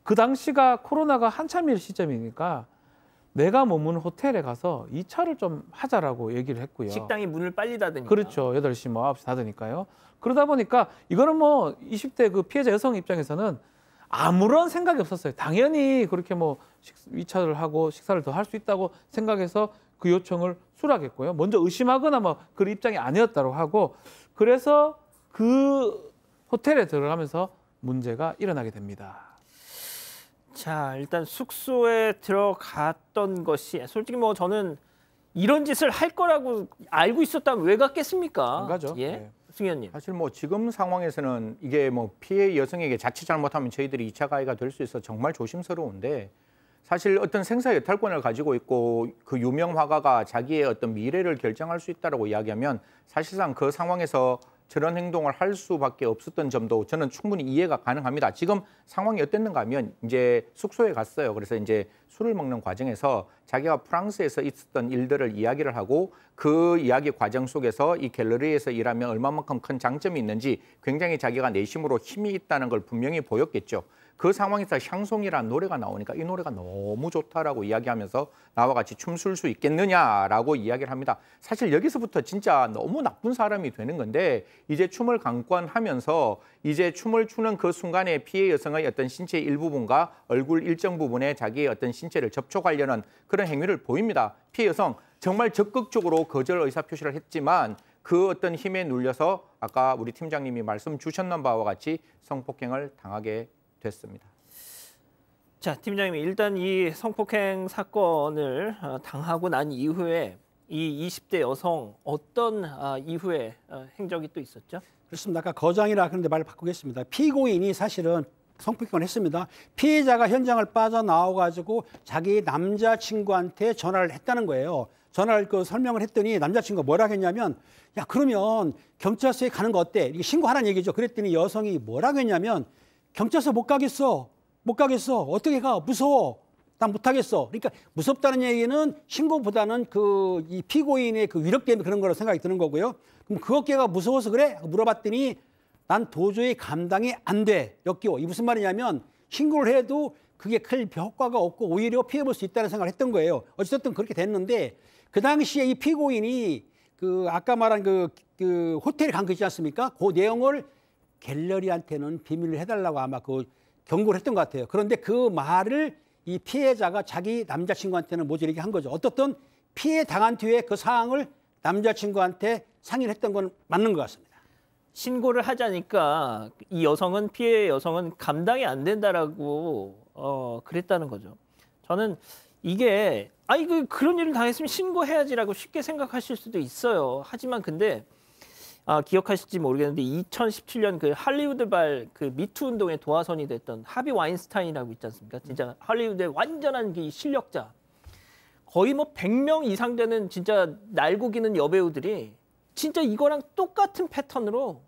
그 당시가 코로나가 한참일 시점이니까 내가 머무는 호텔에 가서 이 차를 좀 하자라고 얘기를 했고요. 식당이 문을 빨리 닫으니까. 그렇죠. 여덟 시 뭐 아홉 시 닫으니까요. 그러다 보니까 이거는 뭐 이십 대그 피해자 여성 입장에서는 아무런 생각이 없었어요. 당연히 그렇게 뭐 식, 이 차를 하고 식사를 더 할 수 있다고 생각해서 그 요청을 수락했고요. 먼저 의심하거나 뭐 그 입장이 아니었다고 하고 그래서 그 호텔에 들어가면서 문제가 일어나게 됩니다. 자, 일단 숙소에 들어갔던 것이 솔직히 뭐 저는 이런 짓을 할 거라고 알고 있었다면 왜 갔겠습니까? 안 가죠. 예. 네. 승현님. 사실 뭐 지금 상황에서는 이게 뭐 피해 여성에게 자칫 잘못하면 저희들이 2차 가해가 될 수 있어 정말 조심스러운데 사실 어떤 생사 여탈권을 가지고 있고 그 유명 화가가 자기의 어떤 미래를 결정할 수 있다라고 이야기하면 사실상 그 상황에서 저런 행동을 할 수밖에 없었던 점도 저는 충분히 이해가 가능합니다. 지금 상황이 어땠는가 하면 이제 숙소에 갔어요. 그래서 이제 술을 먹는 과정에서 자기가 프랑스에서 있었던 일들을 이야기를 하고 그 이야기 과정 속에서 이 갤러리에서 일하면 얼마만큼 큰 장점이 있는지 굉장히 자기가 내심으로 힘이 있다는 걸 분명히 보였겠죠. 그 상황에서 향송이라는 노래가 나오니까 이 노래가 너무 좋다라고 이야기하면서 나와 같이 춤출 수 있겠느냐라고 이야기를 합니다. 사실 여기서부터 진짜 너무 나쁜 사람이 되는 건데 이제 춤을 강권하면서 이제 춤을 추는 그 순간에 피해 여성의 어떤 신체 일부분과 얼굴 일정 부분에 자기의 어떤 신체를 접촉하려는 그런 행위를 보입니다. 피해 여성 정말 적극적으로 거절 의사 표시를 했지만 그 어떤 힘에 눌려서 아까 우리 팀장님이 말씀 주셨던 바와 같이 성폭행을 당하게 됐습니다. 자, 팀장님 일단 이 성폭행 사건을 어, 당하고 난 이후에 이 20대 여성 어떤 아, 이후에 어, 행적이 또 있었죠? 그렇습니다. 아까 거장이라 그런데 말을 바꾸겠습니다. 피고인이 사실은 성폭행을 했습니다. 피해자가 현장을 빠져나와가지고 자기 남자친구한테 전화를 했다는 거예요. 전화를 그 설명을 했더니 남자친구가 뭐라 했냐면 야 그러면 경찰서에 가는 거 어때? 신고하라는 얘기죠. 그랬더니 여성이 뭐라 했냐면 경찰서 못 가겠어. 못 가겠어. 어떻게 가? 무서워. 난 못하겠어. 그러니까 무섭다는 얘기는 신고보다는 그 이 피고인의 그 위력 때문에 그런 거라고 생각이 드는 거고요. 그럼 그 어깨가 무서워서 그래? 물어봤더니 난 도저히 감당이 안 돼. 역기워. 이 무슨 말이냐면 신고를 해도 그게 큰 효과가 없고 오히려 피해볼 수 있다는 생각을 했던 거예요. 어쨌든 그렇게 됐는데 그 당시에 이 피고인이 그 아까 말한 그, 그 호텔에 간거지 않습니까? 그 내용을 갤러리한테는 비밀을 해달라고 아마 그 경고를 했던 것 같아요. 그런데 그 말을 이 피해자가 자기 남자친구한테는 모조리게 한 거죠. 어떻든 피해 당한 뒤에 그 사항을 남자친구한테 상의를 했던 건 맞는 것 같습니다. 신고를 하자니까 이 여성은 피해 여성은 감당이 안 된다라고 어 그랬다는 거죠. 저는 이게 아이 그 그런 일을 당했으면 신고해야지라고 쉽게 생각하실 수도 있어요. 하지만 근데 아, 기억하실지 모르겠는데 2017년 그 할리우드발 그 미투 운동의 도화선이 됐던 하비 와인스타인이라고 있지 않습니까? 진짜 할리우드의 완전한 그 실력자. 거의 뭐 100명 이상 되는 진짜 날고기는 여배우들이 진짜 이거랑 똑같은 패턴으로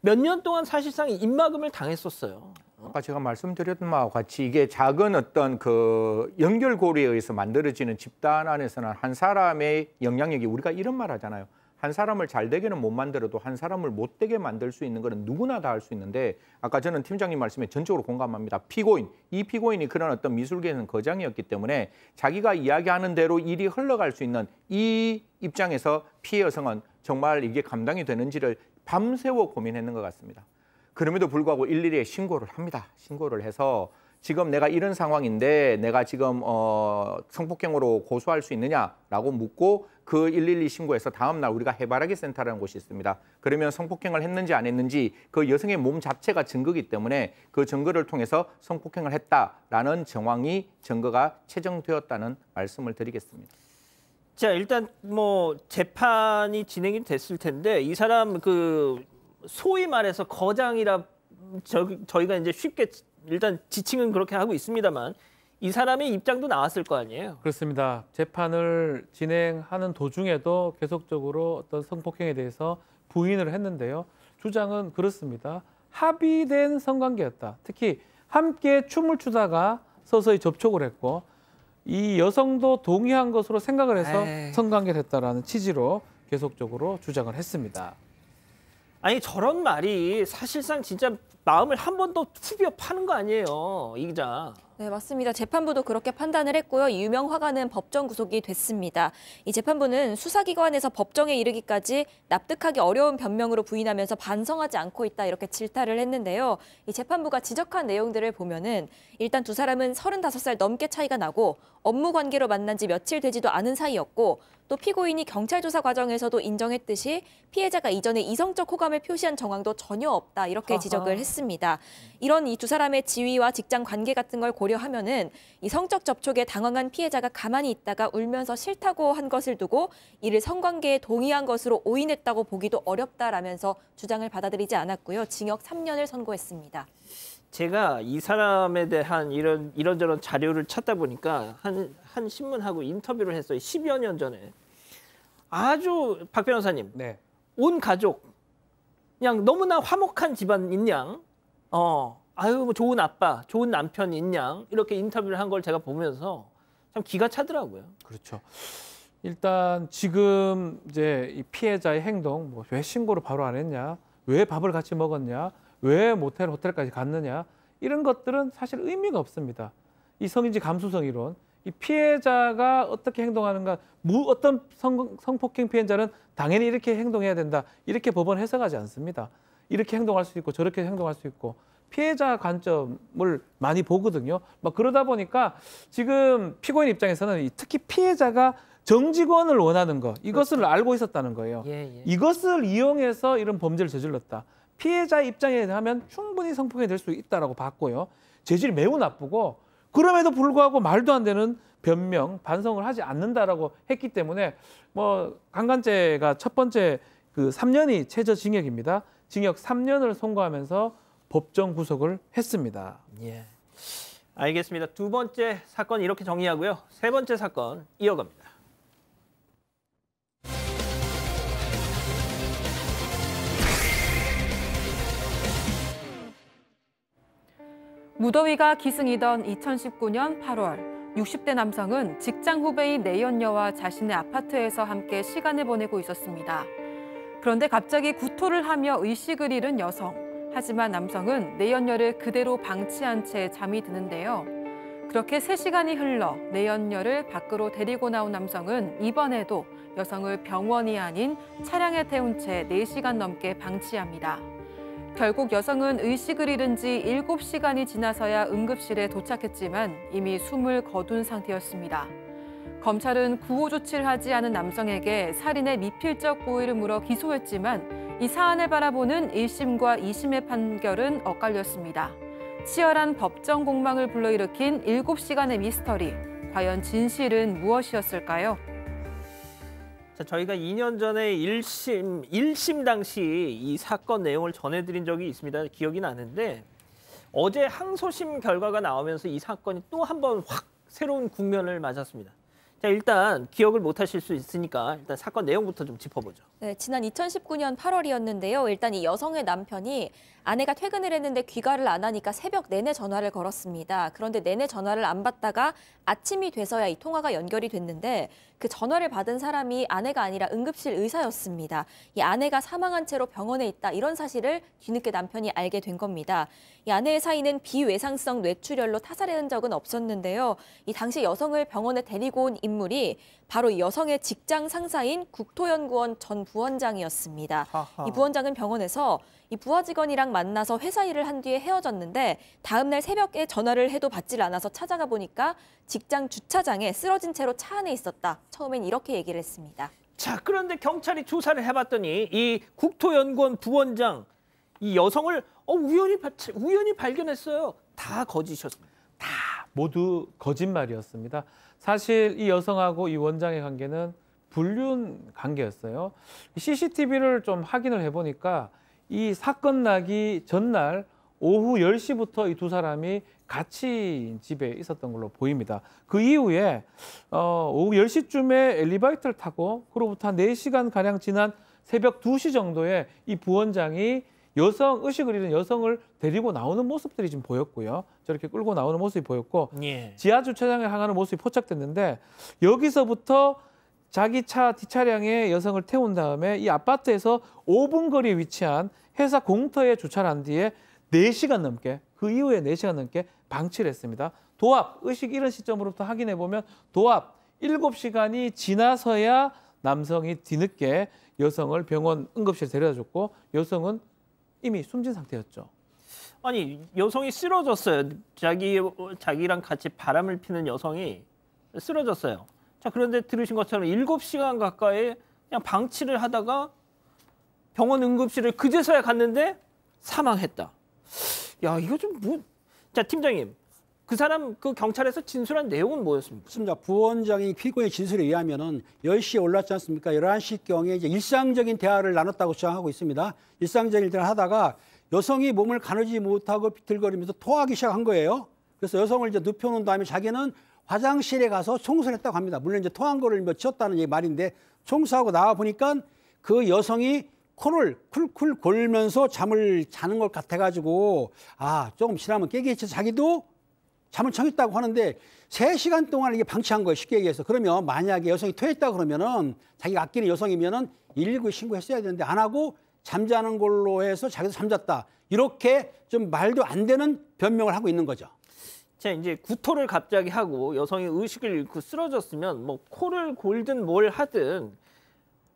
몇 년 동안 사실상 입막음을 당했었어요. 아까 제가 말씀드렸던 바와 같이 이게 작은 어떤 그 연결고리에 의해서 만들어지는 집단 안에서는 한 사람의 영향력이 우리가 이런 말 하잖아요. 한 사람을 잘 되게는 못 만들어도 한 사람을 못 되게 만들 수 있는 것은 누구나 다 할 수 있는데 아까 저는 팀장님 말씀에 전적으로 공감합니다. 피고인 이 피고인이 그런 어떤 미술계에는 거장이었기 때문에 자기가 이야기하는 대로 일이 흘러갈 수 있는 이 입장에서 피해 여성은 정말 이게 감당이 되는지를 밤새워 고민했는 것 같습니다. 그럼에도 불구하고 일일이 신고를 합니다. 신고를 해서 지금 내가 이런 상황인데 내가 지금 어, 성폭행으로 고소할 수 있느냐라고 묻고 그 112 신고해서 다음날 우리가 해바라기 센터라는 곳이 있습니다. 그러면 성폭행을 했는지 안 했는지 그 여성의 몸 자체가 증거기 때문에 그 증거를 통해서 성폭행을 했다라는 정황이 증거가 채정되었다는 말씀을 드리겠습니다. 자 일단 뭐 재판이 진행이 됐을 텐데 이 사람 그 소위 말해서 거장이라 저, 저희가 이제 쉽게 일단 지칭은 그렇게 하고 있습니다만 이 사람의 입장도 나왔을 거 아니에요. 그렇습니다. 재판을 진행하는 도중에도 계속적으로 어떤 성폭행에 대해서 부인을 했는데요. 주장은 그렇습니다. 합의된 성관계였다. 특히 함께 춤을 추다가 서서히 접촉을 했고 이 여성도 동의한 것으로 생각을 해서 네. 성관계를 했다라는 취지로 계속적으로 주장을 했습니다. 아니 저런 말이 사실상 진짜 마음을 한 번더 후벼 파는 거 아니에요, 이 기자. 네, 맞습니다. 재판부도 그렇게 판단을 했고요. 유명 화가는 법정 구속이 됐습니다. 이 재판부는 수사기관에서 법정에 이르기까지 납득하기 어려운 변명으로 부인하면서 반성하지 않고 있다 이렇게 질타를 했는데요. 이 재판부가 지적한 내용들을 보면은 일단 두 사람은 35살 넘게 차이가 나고 업무 관계로 만난 지 며칠 되지도 않은 사이였고 또 피고인이 경찰 조사 과정에서도 인정했듯이 피해자가 이전에 이성적 호감을 표시한 정황도 전혀 없다 이렇게 지적을 했습니다. 이런 이 두 사람의 지위와 직장 관계 같은 걸 고려하면은 이 성적 접촉에 당황한 피해자가 가만히 있다가 울면서 싫다고 한 것을 두고 이를 성관계에 동의한 것으로 오인했다고 보기도 어렵다라면서 주장을 받아들이지 않았고요. 징역 3년을 선고했습니다. 제가 이 사람에 대한 이런 이런저런 자료를 찾다 보니까 한 한 신문하고 인터뷰를 했어요. 10여 년 전에. 아주 박 변호사님. 네. 온 가족 그냥 너무나 화목한 집안인 양. 어. 아유 뭐 좋은 아빠, 좋은 남편인 양. 이렇게 인터뷰를 한 걸 제가 보면서 참 기가 차더라고요. 그렇죠. 일단 지금 이제 이 피해자의 행동 뭐왜 신고를 바로 안 했냐? 왜 밥을 같이 먹었냐? 왜 모텔, 호텔까지 갔느냐 이런 것들은 사실 의미가 없습니다. 이 성인지 감수성 이론, 이 피해자가 어떻게 행동하는가, 무, 어떤 성, 성폭행 피해자는 당연히 이렇게 행동해야 된다 이렇게 법원 해석하지 않습니다. 이렇게 행동할 수 있고 저렇게 행동할 수 있고 피해자 관점을 많이 보거든요. 막 그러다 보니까 지금 피고인 입장에서는 특히 피해자가 정직원을 원하는 것 이것을 그렇죠. 알고 있었다는 거예요. 예, 예. 이것을 이용해서 이런 범죄를 저질렀다. 피해자 입장에 하면 충분히 성폭행이 될 수 있다라고 봤고요. 재질이 매우 나쁘고 그럼에도 불구하고 말도 안 되는 변명, 반성을 하지 않는다라고 했기 때문에 뭐 강간죄가 첫 번째 그 3년이 최저 징역입니다. 징역 3년을 선고하면서 법정 구속을 했습니다. 예. 알겠습니다. 두 번째 사건 이렇게 정리하고요. 세 번째 사건 이어갑니다. 무더위가 기승이던 2019년 8월, 60대 남성은 직장 후배인 내연녀와 자신의 아파트에서 함께 시간을 보내고 있었습니다. 그런데 갑자기 구토를 하며 의식을 잃은 여성. 하지만 남성은 내연녀를 그대로 방치한 채 잠이 드는데요. 그렇게 세시간이 흘러 내연녀를 밖으로 데리고 나온 남성은 이번에도 여성을 병원이 아닌 차량에 태운 채 네시간 넘게 방치합니다. 결국 여성은 의식을 잃은 지 7시간이 지나서야 응급실에 도착했지만 이미 숨을 거둔 상태였습니다. 검찰은 구호 조치를 하지 않은 남성에게 살인의 미필적 고의를 물어 기소했지만 이 사안을 바라보는 1심과 2심의 판결은 엇갈렸습니다. 치열한 법정 공방을 불러일으킨 7시간의 미스터리. 과연 진실은 무엇이었을까요? 자, 저희가 2년 전에 1심, 1심 당시 이 사건 내용을 전해드린 적이 있습니다. 기억이 나는데 어제 항소심 결과가 나오면서 이 사건이 또한번확 새로운 국면을 맞았습니다. 자, 일단 기억을 못하실 수 있으니까 일단 사건 내용부터 좀 짚어보죠. 네, 지난 2019년 8월이었는데요. 일단 이 여성의 남편이 아내가 퇴근을 했는데 귀가를 안 하니까 새벽 내내 전화를 걸었습니다. 그런데 내내 전화를 안 받다가 아침이 돼서야 이 통화가 연결이 됐는데 그 전화를 받은 사람이 아내가 아니라 응급실 의사였습니다. 이 아내가 사망한 채로 병원에 있다 이런 사실을 뒤늦게 남편이 알게 된 겁니다. 이 아내의 사인은 비외상성 뇌출혈로 타살해 흔적은 없었는데요. 이 당시 여성을 병원에 데리고 온 인물이 바로 이 여성의 직장 상사인 국토연구원 전 부원장이었습니다. 하하. 이 부원장은 병원에서 이 부하 직원이랑 만나서 회사 일을 한 뒤에 헤어졌는데 다음 날 새벽에 전화를 해도 받질 않아서 찾아가 보니까 직장 주차장에 쓰러진 채로 차 안에 있었다. 처음엔 이렇게 얘기를 했습니다. 자, 그런데 경찰이 조사를 해봤더니 이 국토연구원 부원장 이 여성을 어, 우연히 우연히 발견했어요. 다 거짓이었습니다. 다 모두 거짓말이었습니다. 사실 이 여성하고 이 원장의 관계는 불륜 관계였어요. CCTV를 좀 확인을 해보니까 이 사건 나기 전날 오후 10시부터 이 두 사람이 같이 집에 있었던 걸로 보입니다. 그 이후에 어, 오후 10시쯤에 엘리베이터를 타고 그로부터 한 4시간가량 지난 새벽 2시 정도에 이 부원장이 여성 의식을 잃은 여성을 데리고 나오는 모습들이 지 보였고요. 저렇게 끌고 나오는 모습이 보였고 예. 지하 주차장에 향하는 모습이 포착됐는데 여기서부터 자기 차 뒷차량에 여성을 태운 다음에 이 아파트에서 5분 거리에 위치한 회사 공터에 주차를 한 뒤에 4시간 넘게 그 이후에 4시간 넘게 방치를 했습니다. 도합, 의식 이런 시점으로부터 확인해 보면 도합 7시간이 지나서야 남성이 뒤늦게 여성을 병원 응급실 에 데려다 줬고 여성은 이미 숨진 상태였죠. 아니 여성이 쓰러졌어요. 자기 자기랑 같이 바람을 피는 여성이 쓰러졌어요. 자 그런데 들으신 것처럼 일곱 시간 가까이 그냥 방치를 하다가 병원 응급실을 그제서야 갔는데 사망했다. 야 이거 좀 뭐? 자 팀장님 그 사람 그 경찰에서 진술한 내용은 뭐였습니까? 맞습니다. 부원장이 피고인 진술에 의하면은 10시에 올랐지 않습니까? 11시경에 이제 일상적인 대화를 나눴다고 주장하고 있습니다. 일상적인 대화를 하다가 여성이 몸을 가누지 못하고 비틀거리면서 토하기 시작한 거예요. 그래서 여성을 이제 눕혀놓은 다음에 자기는 화장실에 가서 청소를 했다고 합니다. 물론 이제 토한 거를 뭐 치웠다는 말인데 청소하고 나와 보니까 그 여성이 코를 쿨쿨 골면서 잠을 자는 것 같아가지고 아 조금 지나면 깨겠지 자기도 잠을 청했다고 하는데 세시간 동안 이게 방치한 거예요 쉽게 얘기해서 그러면 만약에 여성이 토했다 그러면은 자기가 아끼는 여성이면은 119에 신고했어야 되는데 안 하고 잠자는 걸로 해서 자기도 잠잤다 이렇게 좀 말도 안 되는 변명을 하고 있는 거죠. 자 이제 구토를 갑자기 하고 여성이 의식을 잃고 쓰러졌으면 뭐 코를 골든 뭘 하든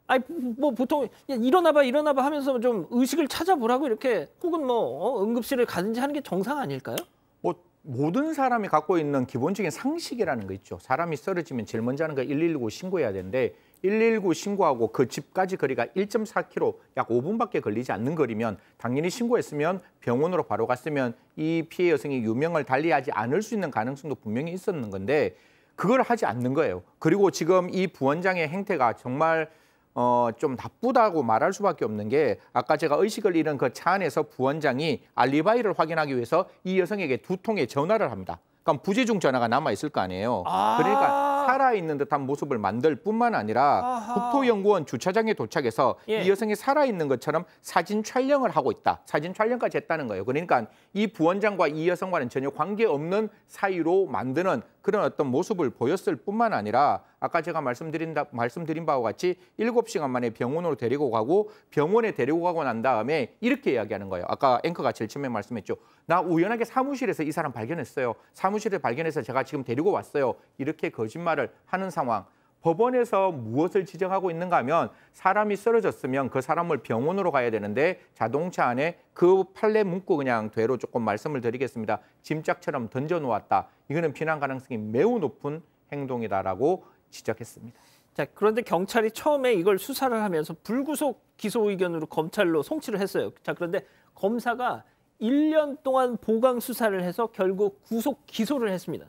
아니 뭐 보통 야, 일어나봐 일어나봐 하면서 좀 의식을 찾아보라고 이렇게 혹은 뭐 어, 응급실을 가든지 하는 게 정상 아닐까요? 뭐 모든 사람이 갖고 있는 기본적인 상식이라는 거 있죠. 사람이 쓰러지면 제일 먼저 하는 거 119 신고해야 되는데 119 신고하고 그 집까지 거리가 1.4km, 약 5분밖에 걸리지 않는 거리면 당연히 신고했으면 병원으로 바로 갔으면 이 피해 여성이 유명을 달리하지 않을 수 있는 가능성도 분명히 있었는 건데 그걸 하지 않는 거예요. 그리고 지금 이 부원장의 행태가 정말 어, 좀 나쁘다고 말할 수밖에 없는 게 아까 제가 의식을 잃은 그 차 안에서 부원장이 알리바이를 확인하기 위해서 이 여성에게 두 통의 전화를 합니다. 그럼 부재중 전화가 남아 있을 거 아니에요. 아 그러니까 살아 있는 듯한 모습을 만들 뿐만 아니라 국토연구원 주차장에 도착해서 예. 이 여성이 살아 있는 것처럼 사진 촬영을 하고 있다. 사진 촬영까지 했다는 거예요. 그러니까 이 부원장과 이 여성과는 전혀 관계 없는 사이로 만드는 그런 어떤 모습을 보였을 뿐만 아니라 아까 제가 말씀드린, 다 말씀드린 바와 같이 7시간 만에 병원으로 데리고 가고 병원에 데리고 가고 난 다음에 이렇게 이야기하는 거예요. 아까 앵커가 제일 처음에 말씀했죠. 나 우연하게 사무실에서 이 사람 발견했어요. 사무실에 발견해서 제가 지금 데리고 왔어요. 이렇게 거짓말을 하는 상황. 법원에서 무엇을 지정하고 있는가 하면 사람이 쓰러졌으면 그 사람을 병원으로 가야 되는데 자동차 안에 그 판례 문구 그냥 되로 조금 말씀을 드리겠습니다. 짐작처럼 던져놓았다. 이거는 비난 가능성이 매우 높은 행동이다라고 지적했습니다. 자, 그런데 경찰이 처음에 이걸 수사를 하면서 불구속 기소 의견으로 검찰로 송치를 했어요. 자, 그런데 검사가 1년 동안 보강 수사를 해서 결국 구속 기소를 했습니다.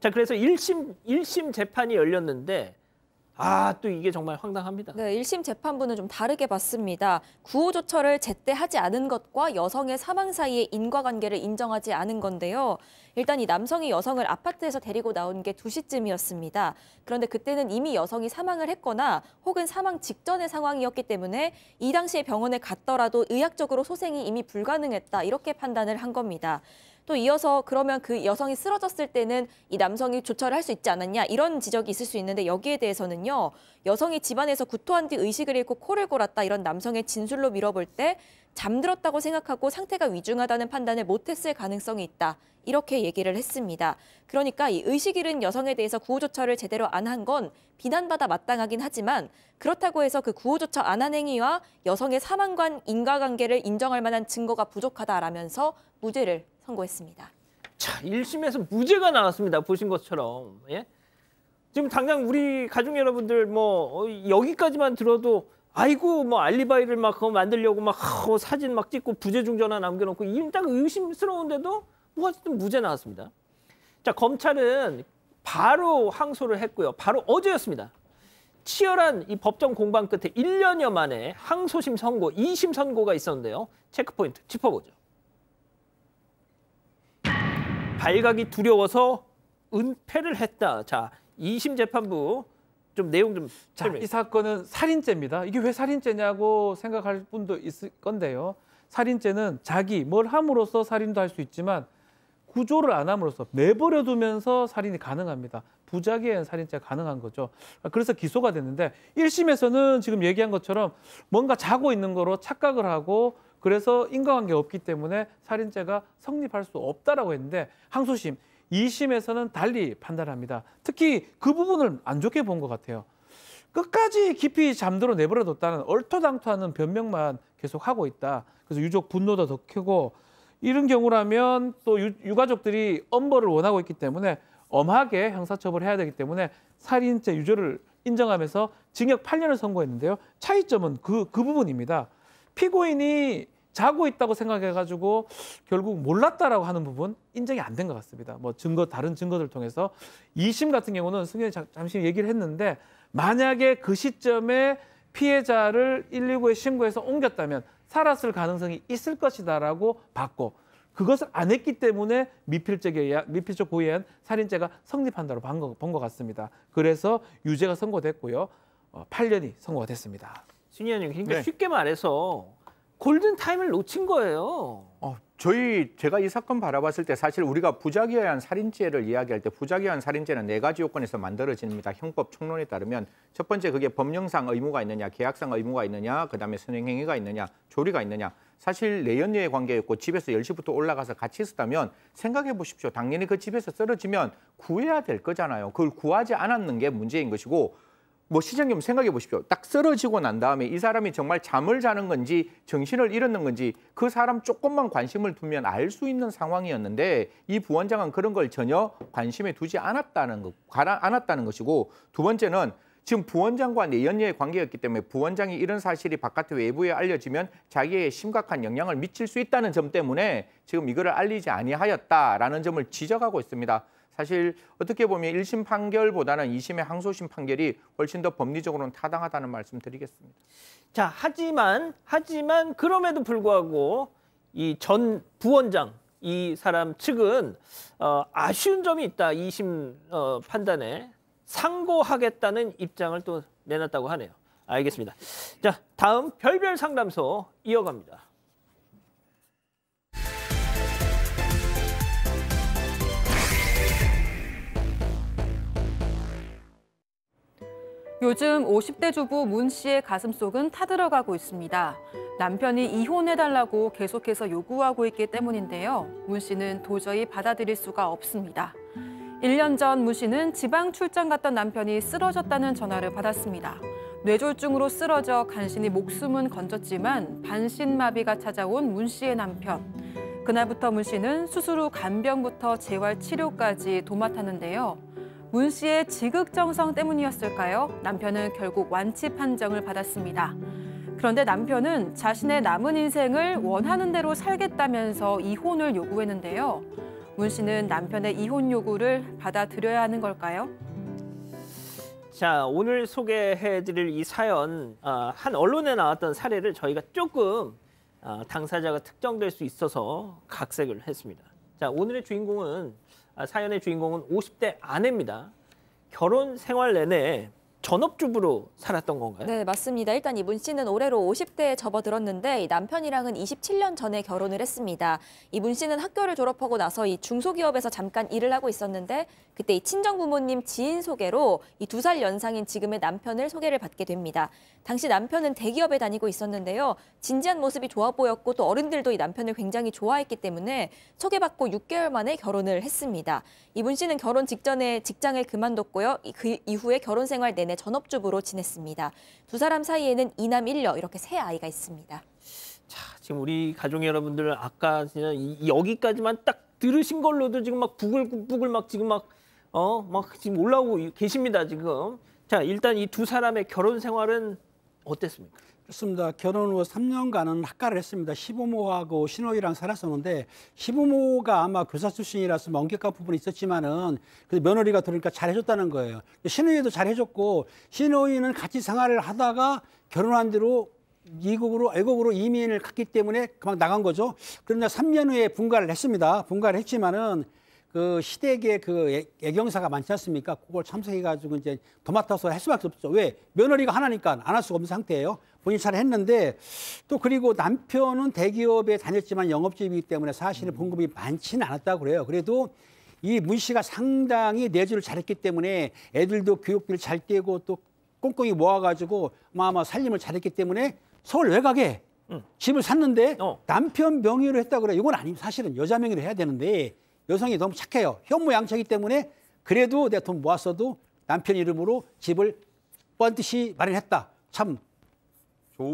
자, 그래서 1심, 1심 재판이 열렸는데 아, 또 이게 정말 황당합니다. 네, 1심 재판부는 좀 다르게 봤습니다. 구호 조처를 제때 하지 않은 것과 여성의 사망 사이의 인과관계를 인정하지 않은 건데요. 일단 이 남성이 여성을 아파트에서 데리고 나온 게 2시쯤이었습니다. 그런데 그때는 이미 여성이 사망을 했거나 혹은 사망 직전의 상황이었기 때문에 이 당시에 병원에 갔더라도 의학적으로 소생이 이미 불가능했다. 이렇게 판단을 한 겁니다. 또 이어서 그러면 그 여성이 쓰러졌을 때는 이 남성이 조처를 할 수 있지 않았냐 이런 지적이 있을 수 있는데 여기에 대해서는요. 여성이 집안에서 구토한 뒤 의식을 잃고 코를 골았다 이런 남성의 진술로 밀어볼 때 잠들었다고 생각하고 상태가 위중하다는 판단을 못했을 가능성이 있다. 이렇게 얘기를 했습니다. 그러니까 이 의식 잃은 여성에 대해서 구호조처를 제대로 안 한 건 비난받아 마땅하긴 하지만 그렇다고 해서 그 구호조처 안 한 행위와 여성의 사망관 인과관계를 인정할 만한 증거가 부족하다라면서 무죄를 선고했습니다. 자, 1심에서 무죄가 나왔습니다. 보신 것처럼. 예? 지금 당장 우리 가족 여러분들 뭐 어, 여기까지만 들어도 아이고 뭐 알리바이를 막 그거 만들려고 막 어, 사진 막 찍고 부재 중전화 남겨놓고 이름 딱 의심스러운데도 뭐 어쨌든 무죄 나왔습니다. 자 검찰은 바로 항소를 했고요. 바로 어제였습니다. 치열한 이 법정 공방 끝에 1년여 만에 항소심 선고, 2심 선고가 있었는데요. 체크포인트 짚어보죠. 발각이 두려워서 은폐를 했다. 자, 2심 재판부 좀 내용 좀 설명해. 자, 이 사건은 살인죄입니다. 이게 왜 살인죄냐고 생각할 분도 있을 건데요. 살인죄는 자기 뭘 함으로써 살인도 할 수 있지만 구조를 안 함으로써 내버려 두면서 살인이 가능합니다. 부작위한 살인죄가 가능한 거죠. 그래서 기소가 됐는데 1심에서는 지금 얘기한 것처럼 뭔가 자고 있는 거로 착각을 하고 그래서 인과관계 없기 때문에 살인죄가 성립할 수 없다라고 했는데 항소심, 2심에서는 달리 판단합니다. 특히 그 부분을 안 좋게 본 것 같아요. 끝까지 깊이 잠들어 내버려뒀다는 얼토당토하는 변명만 계속하고 있다. 그래서 유족 분노도 더 크고 이런 경우라면 또 유, 유가족들이 엄벌을 원하고 있기 때문에 엄하게 형사처벌을 해야 되기 때문에 살인죄 유죄를 인정하면서 징역 8년을 선고했는데요. 차이점은 그, 그 부분입니다. 피고인이 자고 있다고 생각해가지고 결국 몰랐다라고 하는 부분 인정이 안 된 것 같습니다. 뭐 증거 다른 증거들 통해서 이심 같은 경우는 승현이 잠시 얘기를 했는데 만약에 그 시점에 피해자를 119에 신고해서 옮겼다면 살았을 가능성이 있을 것이다라고 봤고 그것을 안 했기 때문에 미필적에 미필적 고의한 살인죄가 성립한다로 본것 본것 같습니다. 그래서 유죄가 선고됐고요. 8년이 어, 선고가 됐습니다. 진의이님 그러니까 네. 쉽게 말해서 골든 타임을 놓친 거예요. 어, 저희 제가 이 사건 바라봤을 때 사실 우리가 부작위한 살인죄를 이야기할 때 부작위한 살인죄는 네 가지 요건에서 만들어집니다. 형법 총론에 따르면 첫 번째 그게 법령상 의무가 있느냐, 계약상 의무가 있느냐, 그다음에 선행행위가 있느냐, 조리가 있느냐. 사실 내연녀의 관계였고 집에서 10시부터 올라가서 같이 있었다면 생각해 보십시오. 당연히 그 집에서 쓰러지면 구해야 될 거잖아요. 그걸 구하지 않았는 게 문제인 것이고 뭐 시장님 생각해 보십시오. 딱 쓰러지고 난 다음에 이 사람이 정말 잠을 자는 건지 정신을 잃었는 건지 그 사람 조금만 관심을 두면 알 수 있는 상황이었는데 이 부원장은 그런 걸 전혀 관심에 두지 않았다는 것, 않았다는 것이고 두 번째는 지금 부원장과 내연녀의 관계였기 때문에 부원장이 이런 사실이 바깥 외부에 알려지면 자기의 심각한 영향을 미칠 수 있다는 점 때문에 지금 이거를 알리지 아니하였다라는 점을 지적하고 있습니다. 사실 어떻게 보면 1심 판결보다는 2심의 항소심 판결이 훨씬 더 법리적으로는 타당하다는 말씀 드리겠습니다. 자, 하지만 하지만 그럼에도 불구하고 이 전 부원장 이 사람 측은 어, 아쉬운 점이 있다. 2심 어, 판단에 상고하겠다는 입장을 또 내놨다고 하네요. 알겠습니다. 자, 다음 별별 상담소 이어갑니다. 요즘 50대 주부 문 씨의 가슴 속은 타들어가고 있습니다. 남편이 이혼해달라고 계속해서 요구하고 있기 때문인데요. 문 씨는 도저히 받아들일 수가 없습니다. 1년 전 문 씨는 지방 출장 갔던 남편이 쓰러졌다는 전화를 받았습니다. 뇌졸중으로 쓰러져 간신히 목숨은 건졌지만 반신마비가 찾아온 문 씨의 남편. 그날부터 문 씨는 수술 후 간병부터 재활 치료까지 도맡았는데요. 문 씨의 지극정성 때문이었을까요? 남편은 결국 완치 판정을 받았습니다. 그런데 남편은 자신의 남은 인생을 원하는 대로 살겠다면서 이혼을 요구했는데요. 문 씨는 남편의 이혼 요구를 받아들여야 하는 걸까요? 자 오늘 소개해드릴 이 사연 아, 한 언론에 나왔던 사례를 저희가 조금 아, 당사자가 특정될 수 있어서 각색을 했습니다. 자 오늘의 주인공은 아, 사연의 주인공은 50대 아내입니다. 결혼 생활 내내 전업주부로 살았던 건가요? 네, 맞습니다. 일단 이분 씨는 올해로 50대에 접어들었는데 남편이랑은 27년 전에 결혼을 했습니다. 이분 씨는 학교를 졸업하고 나서 이 중소기업에서 잠깐 일을 하고 있었는데 그때 이 친정 부모님 지인 소개로 이 두 살 연상인 지금의 남편을 소개를 받게 됩니다. 당시 남편은 대기업에 다니고 있었는데요. 진지한 모습이 좋아 보였고 또 어른들도 이 남편을 굉장히 좋아했기 때문에 소개받고 6개월 만에 결혼을 했습니다. 이분 씨는 결혼 직전에 직장을 그만뒀고요. 그 이후에 결혼 생활 내 내내 전업주부로 지냈습니다. 두 사람 사이에는 이남 일녀 이렇게 세 아이가 있습니다. 자, 지금 우리 가족 여러분들 아까 여기까지만 딱 들으신 걸로도 지금 막 부글부글 막 지금 막 어, 막 지금 올라오고 계십니다, 지금. 자, 일단 이 두 사람의 결혼 생활은 어땠습니까? 그렇습니다. 결혼 후 3년간은 학과를 했습니다. 시부모하고 신혼이랑 살았었는데 시부모가 아마 교사 출신이라서 원격과 부분이 있었지만은 그 며느리가 들으니까 잘해줬다는 거예요. 신혼이도 잘해줬고 신혼이는 같이 생활을 하다가 결혼한 뒤로 미국으로 애국으로 이민을 갔기 때문에 그만 나간 거죠. 그런데 3년 후에 분가를 했습니다. 분가를 했지만은 그 시댁에 그 애경사가 많지 않습니까? 그걸 참석해가지고 이제 도맡아서 할 수밖에 없죠. 왜? 며느리가 하나니까 안 할 수가 없는 상태예요. 본인 차례 했는데 또 그리고 남편은 대기업에 다녔지만 영업직이기 때문에 사실은 음. 봉급이 많지는 않았다고 그래요. 그래도 이 문 씨가 상당히 내조를 잘했기 때문에 애들도 교육비를 잘 떼고 또 꽁꽁이 모아가지고 마마 살림을 잘했기 때문에 서울 외곽에 응. 음. 집을 샀는데 어. 남편 명의로 했다 그래. 이건 아니 사실은 여자 명의로 해야 되는데 여성이 너무 착해요. 현모양처이기 때문에 그래도 내가 돈 모았어도 남편 이름으로 집을 뻔뜻이 마련했다. 참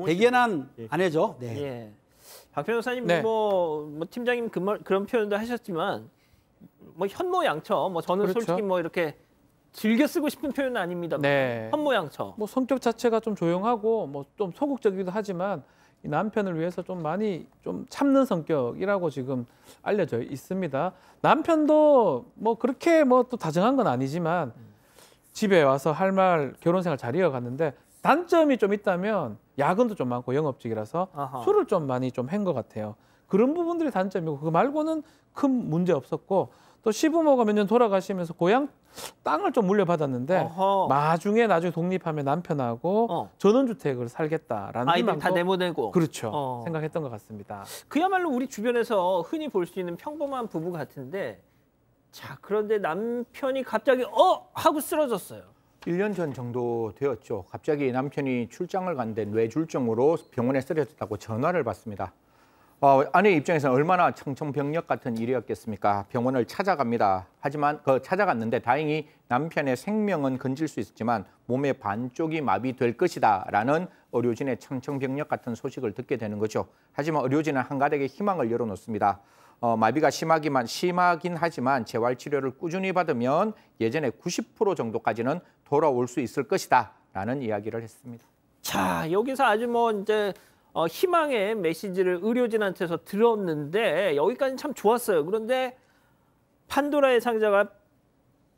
대견한 예. 아내죠. 네. 예. 박 변호사님 네. 뭐, 뭐, 팀장님 그 말, 그런 표현도 하셨지만 뭐 현모양처 뭐 저는 그렇죠. 솔직히 뭐 이렇게 즐겨 쓰고 싶은 표현은 아닙니다. 네. 현모양처. 뭐 성격 자체가 좀 조용하고 뭐 좀 소극적이기도 하지만 이 남편을 위해서 좀 많이 좀 참는 성격이라고 지금 알려져 있습니다. 남편도 뭐 그렇게 뭐 또 다정한 건 아니지만 집에 와서 할 말 결혼 생활 잘 이어갔는데 단점이 좀 있다면 야근도 좀 많고 영업직이라서 아하. 술을 좀 많이 좀한것 같아요. 그런 부분들이 단점이고 그 말고는 큰 문제 없었고 또 시부모가 몇 년 돌아가시면서 고향 땅을 좀 물려받았는데 어허. 나중에 나중에 독립하면 남편하고 어. 전원주택을 살겠다라는 아이들 다 내보내고 그렇죠 어. 생각했던 것 같습니다. 그야말로 우리 주변에서 흔히 볼 수 있는 평범한 부부 같은데 자 그런데 남편이 갑자기 어 하고 쓰러졌어요. 1년 전 정도 되었죠. 갑자기 남편이 출장을 간 데 뇌졸중으로 병원에 쓰러졌다고 전화를 받습니다. 어, 아내 입장에서는 얼마나 청청벽력 같은 일이었겠습니까? 병원을 찾아갑니다. 하지만 그 찾아갔는데 다행히 남편의 생명은 건질 수 있었지만 몸의 반쪽이 마비될 것이다라는 의료진의 청청벽력 같은 소식을 듣게 되는 거죠. 하지만 의료진은 한가득의 희망을 열어놓습니다. 어, 마비가 심하기만 심하긴 하지만 재활 치료를 꾸준히 받으면 예전의 90% 정도까지는 돌아올 수 있을 것이다라는 이야기를 했습니다. 자 여기서 아주 뭐 이제 어, 희망의 메시지를 의료진한테서 들었는데 여기까지는 참 좋았어요. 그런데 판도라의 상자가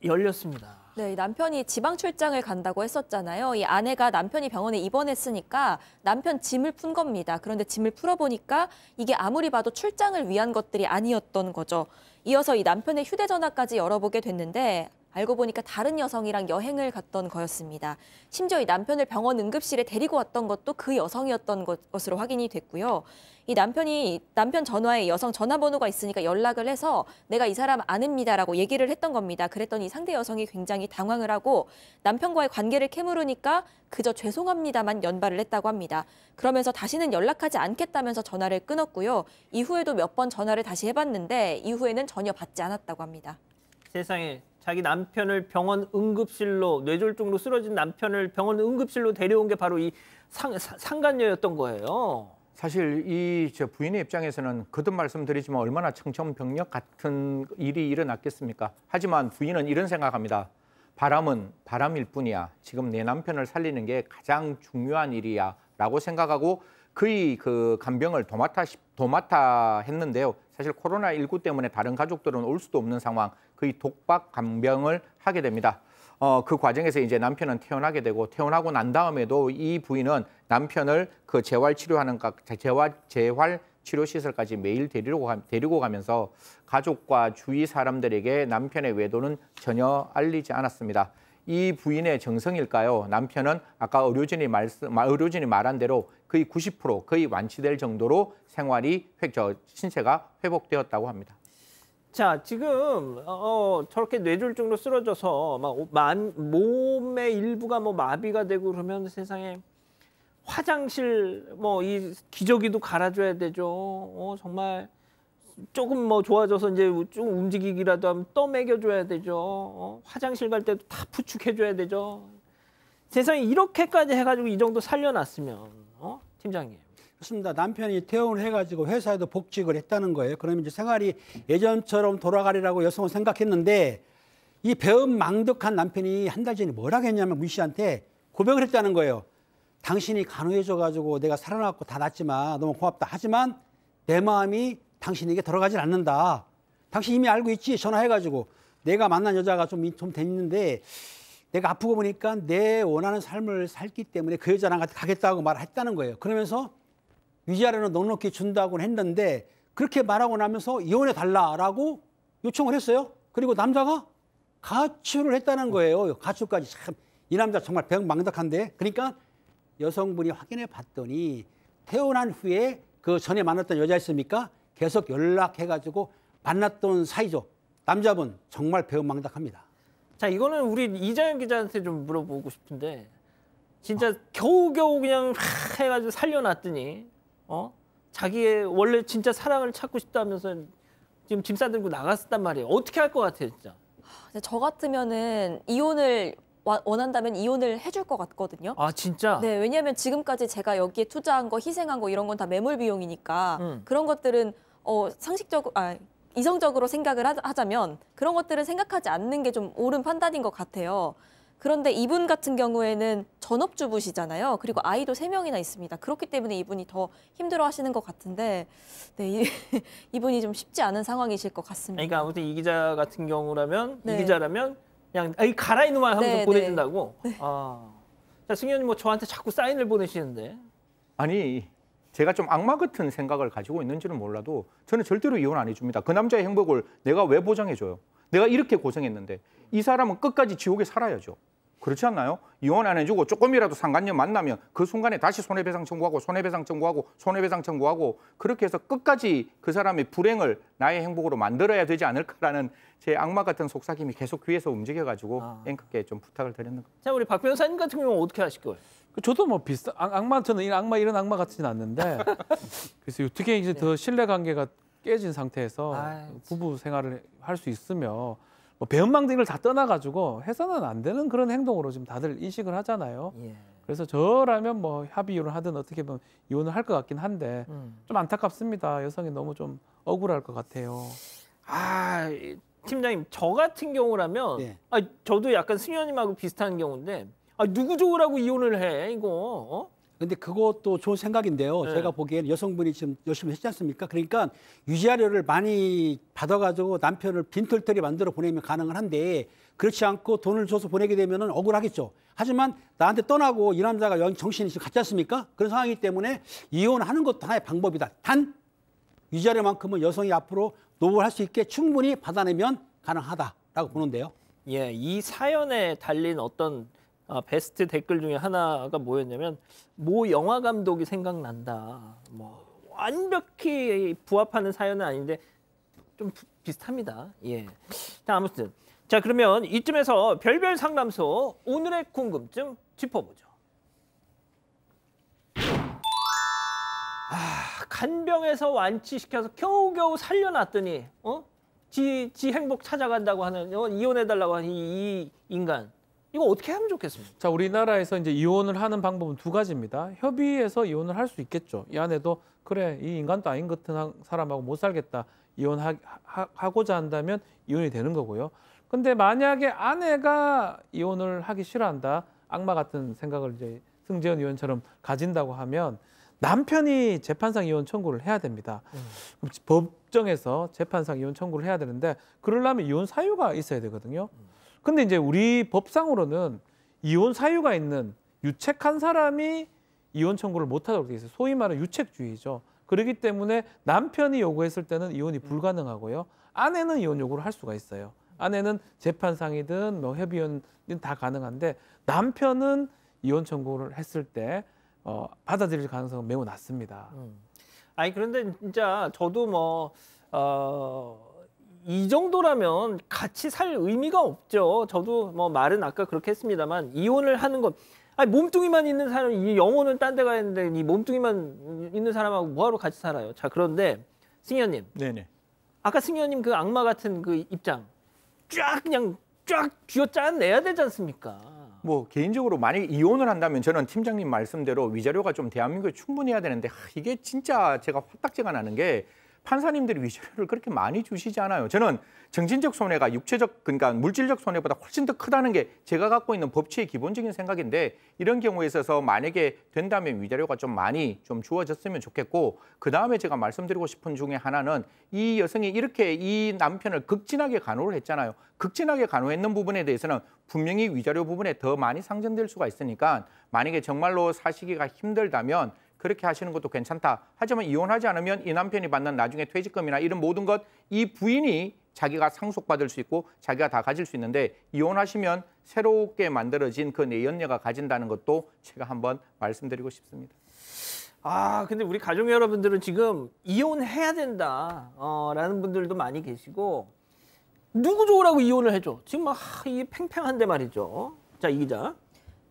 열렸습니다. 네, 남편이 지방 출장을 간다고 했었잖아요. 이 아내가 남편이 병원에 입원했으니까 남편 짐을 푼 겁니다. 그런데 짐을 풀어보니까 이게 아무리 봐도 출장을 위한 것들이 아니었던 거죠. 이어서 이 남편의 휴대전화까지 열어보게 됐는데 알고 보니까 다른 여성이랑 여행을 갔던 거였습니다. 심지어 이 남편을 병원 응급실에 데리고 왔던 것도 그 여성이었던 것, 으로 확인이 됐고요. 이 남편이 남편 전화에 여성 전화번호가 있으니까 연락을 해서 내가 이 사람 아닙니다라고 얘기를 했던 겁니다. 그랬더니 상대 여성이 굉장히 당황을 하고 남편과의 관계를 캐물으니까 그저 죄송합니다만 연발을 했다고 합니다. 그러면서 다시는 연락하지 않겠다면서 전화를 끊었고요. 이후에도 몇 번 전화를 다시 해봤는데 이후에는 전혀 받지 않았다고 합니다. 세상에 자기 남편을 병원 응급실로 뇌졸중으로 쓰러진 남편을 병원 응급실로 데려온 게 바로 이 상, 상간녀였던 거예요. 사실 이저 부인의 입장에서는 거듭 말씀드리지만 얼마나 청천벽력 같은 일이 일어났겠습니까? 하지만 부인은 이런 생각합니다. 바람은 바람일 뿐이야. 지금 내 남편을 살리는 게 가장 중요한 일이야. 라고 생각하고 그의 그 간병을 도맡아, 도맡아 했는데요. 사실 코로나19 때문에 다른 가족들은 올 수도 없는 상황, 거의 독박 간병을 하게 됩니다. 어, 그 과정에서 이제 남편은 퇴원하게 되고 퇴원하고 난 다음에도 이 부인은 남편을 그 재활 치료하는 재활 재활 치료 시설까지 매일 데리고 가, 데리고 가면서 가족과 주위 사람들에게 남편의 외도는 전혀 알리지 않았습니다. 이 부인의 정성일까요? 남편은 아까 의료진이 말씀 의료진이 말한 대로 거의 90% 거의 완치될 정도로 생활이 획, 저, 신체가 회복되었다고 합니다. 자, 지금 어, 어 저렇게 뇌졸중으로 쓰러져서 막 만, 몸의 일부가 뭐 마비가 되고 그러면 세상에 화장실 뭐 이 기저귀도 갈아줘야 되죠. 어, 정말 조금 뭐 좋아져서 이제 좀 움직이기라도 하면 떠먹여줘야 되죠. 어, 화장실 갈 때도 다 부축해줘야 되죠. 세상에 이렇게까지 해가지고 이 정도 살려놨으면 팀장님. 그렇습니다. 남편이 퇴원을 해가지고 회사에도 복직을 했다는 거예요. 그러면 이제 생활이 예전처럼 돌아가리라고 여성은 생각했는데 이 배은망덕한 남편이 한 달 전에 뭐라 했냐면 문 씨한테 고백을 했다는 거예요. 당신이 간호해줘가지고 내가 살아났고 다 낫지만 너무 고맙다. 하지만 내 마음이 당신에게 들어가질 않는다. 당신 이미 알고 있지? 전화해가지고 내가 만난 여자가 좀, 좀 됐는데 내가 아프고 보니까 내 원하는 삶을 살기 때문에 그 여자랑 같이 가겠다고 말했다는 거예요. 그러면서 위자료는 넉넉히 준다고 했는데 그렇게 말하고 나면서 이혼해 달라라고 요청을 했어요. 그리고 남자가 가출을 했다는 거예요. 가출까지 참 이 남자 정말 배망덕한데 그러니까 여성분이 확인해 봤더니 태어난 후에 그 전에 만났던 여자 있습니까? 계속 연락해가지고 만났던 사이죠. 남자분 정말 배은망덕합니다. 자 이거는 우리 이장현 기자한테 좀 물어보고 싶은데 진짜 어. 겨우겨우 그냥 해가지고 살려놨더니 어 자기의 원래 진짜 사랑을 찾고 싶다면서 지금 짐 싸들고 나갔었단 말이에요. 어떻게 할 것 같아요, 진짜? 저 같으면은 이혼을 원한다면 이혼을 해줄 것 같거든요. 아 진짜? 네, 왜냐하면 지금까지 제가 여기에 투자한 거, 희생한 거 이런 건 다 매몰 비용이니까 음. 그런 것들은 어 상식적, 으로아 이성적으로 생각을 하자면 그런 것들을 생각하지 않는 게 좀 옳은 판단인 것 같아요. 그런데 이분 같은 경우에는 전업주부시잖아요. 그리고 아이도 세명이나 있습니다. 그렇기 때문에 이분이 더 힘들어 하시는 것 같은데, 네, 이, 분이좀 쉽지 않은 상황이실 것 같습니다. 그러니까 아무튼 이 기자 같은 경우라면, 네. 이 기자라면, 그냥, 아, 이 가라, 이놈아 하면서 네, 보내준다고. 네. 아. 자, 승현이 뭐 저한테 자꾸 사인을 보내시는데. 아니, 제가 좀 악마 같은 생각을 가지고 있는지는 몰라도 저는 절대로 이혼 안 해줍니다. 그 남자의 행복을 내가 왜 보장해줘요? 내가 이렇게 고생했는데 이 사람은 끝까지 지옥에 살아야죠. 그렇지 않나요? 이혼 안 해주고 조금이라도 상관녀 만나면 그 순간에 다시 손해배상 청구하고 손해배상 청구하고 손해배상 청구하고 그렇게 해서 끝까지 그 사람의 불행을 나의 행복으로 만들어야 되지 않을까라는 제 악마 같은 속삭임이 계속 귀에서 움직여가지고 아. 앵커께 좀 부탁을 드렸는 거죠. 자 우리 박 변호사님 같은 경우는 어떻게 하실 거예요? 그 저도 뭐 비슷 한 악마 저는 이 악마 이런 악마 같지는 않는데 그래서 어떻게 이제 네. 더 신뢰 관계가 깨진 상태에서 아이 부부 생활을 할 수 있으며 뭐 배은망 등을 다 떠나가지고 해서는 안 되는 그런 행동으로 지금 다들 인식을 하잖아요. 예. 그래서 저라면 뭐 합의 이혼을 하든 어떻게 보면 이혼을 할 것 같긴 한데 음. 좀 안타깝습니다. 여성이 너무 좀 억울할 것 같아요. 아 팀장님 저 같은 경우라면 예. 아, 저도 약간 승현님하고 비슷한 경우인데 아, 누구 좋으라고 이혼을 해 이거. 어? 근데 그것도 좋은 생각인데요. 네. 제가 보기에는 여성분이 지금 열심히 했지 않습니까? 그러니까 유지하료를 많이 받아가지고 남편을 빈털털이 만들어 보내면 가능은 한데 그렇지 않고 돈을 줘서 보내게 되면 억울하겠죠. 하지만 나한테 떠나고 이 남자가 정신이 지금 같지 않습니까? 그런 상황이기 때문에 이혼하는 것도 하나의 방법이다. 단 유지하료만큼은 여성이 앞으로 노후할 수 있게 충분히 받아내면 가능하다라고 보는데요. 예, 이 사연에 달린 어떤 아, 베스트 댓글 중에 하나가 뭐였냐면 모 영화 감독이 생각난다. 뭐 완벽히 부합하는 사연은 아닌데 좀 비슷합니다. 예. 자, 아무튼 자 그러면 이쯤에서 별별 상담소 오늘의 궁금증 짚어보죠. 아, 간병에서 완치시켜서 겨우겨우 살려놨더니 어? 지, 지 행복 찾아간다고 하는 어, 이혼해달라고 하는 이, 이 인간 이거 어떻게 하면 좋겠습니까? 자, 우리나라에서 이제 이혼을 하는 방법은 두 가지입니다. 협의해서 이혼을 할 수 있겠죠. 이 안에도 그래 이 인간도 아닌 같은 사람하고 못 살겠다 이혼하고자 한다면 이혼이 되는 거고요. 근데 만약에 아내가 이혼을 하기 싫어한다 악마 같은 생각을 이제 승재현 의원처럼 가진다고 하면 남편이 재판상 이혼 청구를 해야 됩니다. 음. 법정에서 재판상 이혼 청구를 해야 되는데 그러려면 이혼 사유가 있어야 되거든요. 음. 근데 이제 우리 법상으로는 이혼 사유가 있는 유책한 사람이 이혼 청구를 못하도록 돼 있어요. 소위 말하는 유책주의죠. 그렇기 때문에 남편이 요구했을 때는 이혼이 음. 불가능하고요. 아내는 이혼 요구를 할 수가 있어요. 아내는 재판상이든 뭐 협의원이든 다 가능한데 남편은 이혼 청구를 했을 때 어, 받아들일 가능성은 매우 낮습니다. 음. 아니 그런데 진짜 저도 뭐 어, 이 정도라면 같이 살 의미가 없죠. 저도 뭐 말은 아까 그렇게 했습니다만 이혼을 하는 건 아니 몸뚱이만 있는 사람 이 영혼은 딴데 가야 되는데 이 몸뚱이만 있는 사람하고 뭐하러 같이 살아요. 자 그런데 승현님. 네네. 아까 승현님 그 악마 같은 그 입장 쫙 그냥 쫙 쥐어짜내야 되지 않습니까? 뭐 개인적으로 만약에 이혼을 한다면 저는 팀장님 말씀대로 위자료가 좀 대한민국에 충분해야 되는데 하, 이게 진짜 제가 화딱지가 나는 게 판사님들이 위자료를 그렇게 많이 주시잖아요 저는 정신적 손해가 육체적 그러니까 물질적 손해보다 훨씬 더 크다는 게 제가 갖고 있는 법치의 기본적인 생각인데 이런 경우에 있어서 만약에 된다면 위자료가 좀 많이 좀 주어졌으면 좋겠고 그다음에 제가 말씀드리고 싶은 중에 하나는 이 여성이 이렇게 이 남편을 극진하게 간호를 했잖아요. 극진하게 간호했는 부분에 대해서는 분명히 위자료 부분에 더 많이 상정될 수가 있으니까 만약에 정말로 사시기가 힘들다면 그렇게 하시는 것도 괜찮다. 하지만 이혼하지 않으면 이 남편이 받는 나중에 퇴직금이나 이런 모든 것 이 부인이 자기가 상속받을 수 있고 자기가 다 가질 수 있는데 이혼하시면 새롭게 만들어진 그 내연녀가 가진다는 것도 제가 한번 말씀드리고 싶습니다. 아 근데 우리 가족 여러분들은 지금 이혼해야 된다라는 어, 분들도 많이 계시고 누구 좋으라고 이혼을 해줘. 지금 막 이 팽팽한데 말이죠. 자이 기자.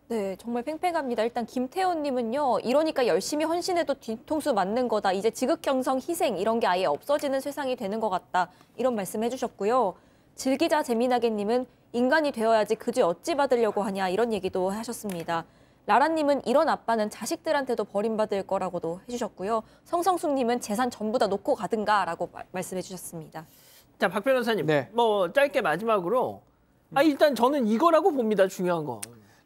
네, 정말 팽팽합니다. 일단 김태호님은요 이러니까 열심히 헌신해도 뒤통수 맞는 거다. 이제 지극형성 희생 이런 게 아예 없어지는 세상이 되는 것 같다. 이런 말씀 해주셨고요. 즐기자 재미나게님은 인간이 되어야지 그지 어찌 받으려고 하냐 이런 얘기도 하셨습니다. 라라님은 이런 아빠는 자식들한테도 버림받을 거라고도 해주셨고요. 성성숙님은 재산 전부 다 놓고 가든가라고 말씀해주셨습니다. 자, 박 변호사님, 네. 뭐 짧게 마지막으로 아 일단 저는 이거라고 봅니다. 중요한 거.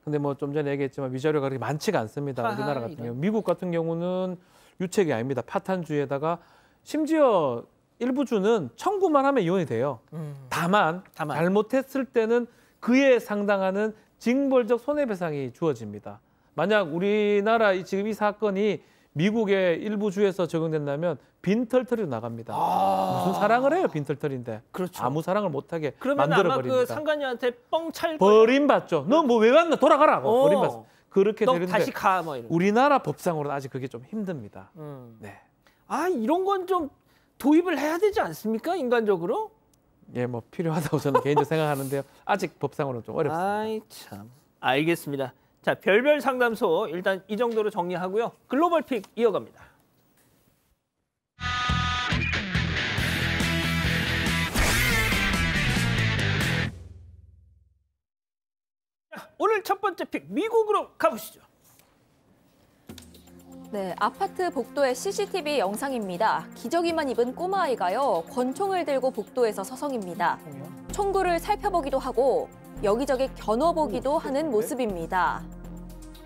근데 뭐 좀 전에 얘기했지만 위자료가 그렇게 많지가 않습니다. 하하, 우리나라 같은 이런. 경우. 미국 같은 경우는 유책이 아닙니다. 파탄주에다가 심지어 일부 주는 청구만 하면 이혼이 돼요. 음. 다만, 다만 잘못했을 때는 그에 상당하는 징벌적 손해배상이 주어집니다. 만약 우리나라 지금 이 사건이 미국의 일부 주에서 적용된다면 빈털털이 나갑니다. 아 무슨 사랑을 해요 빈털털인데. 그렇죠. 아무 사랑을 못하게 만들어 버립다그 상관이한테 뻥찰 버림받죠. 너 뭐 왜 왔나 돌아가라. 뭐 어. 버림받. 그렇게 되는데 다시 가, 뭐 우리나라 법상으로는 아직 그게 좀 힘듭니다. 음. 네. 아 이런 건 좀 도입을 해야 되지 않습니까 인간적으로? 예, 뭐 필요하다고 저는 개인적으로 생각하는데요. 아직 법상으로는 좀 어렵습니다. 아이 참. 알겠습니다. 자 별별 상담소 일단 이 정도로 정리하고요. 글로벌 픽 이어갑니다. 오늘 첫 번째 픽 미국으로 가보시죠. 네, 아파트 복도의 CCTV 영상입니다. 기저귀만 입은 꼬마아이가요, 권총을 들고 복도에서 서성입니다. 총구를 살펴보기도 하고 여기저기 겨눠보기도 하는 모습입니다.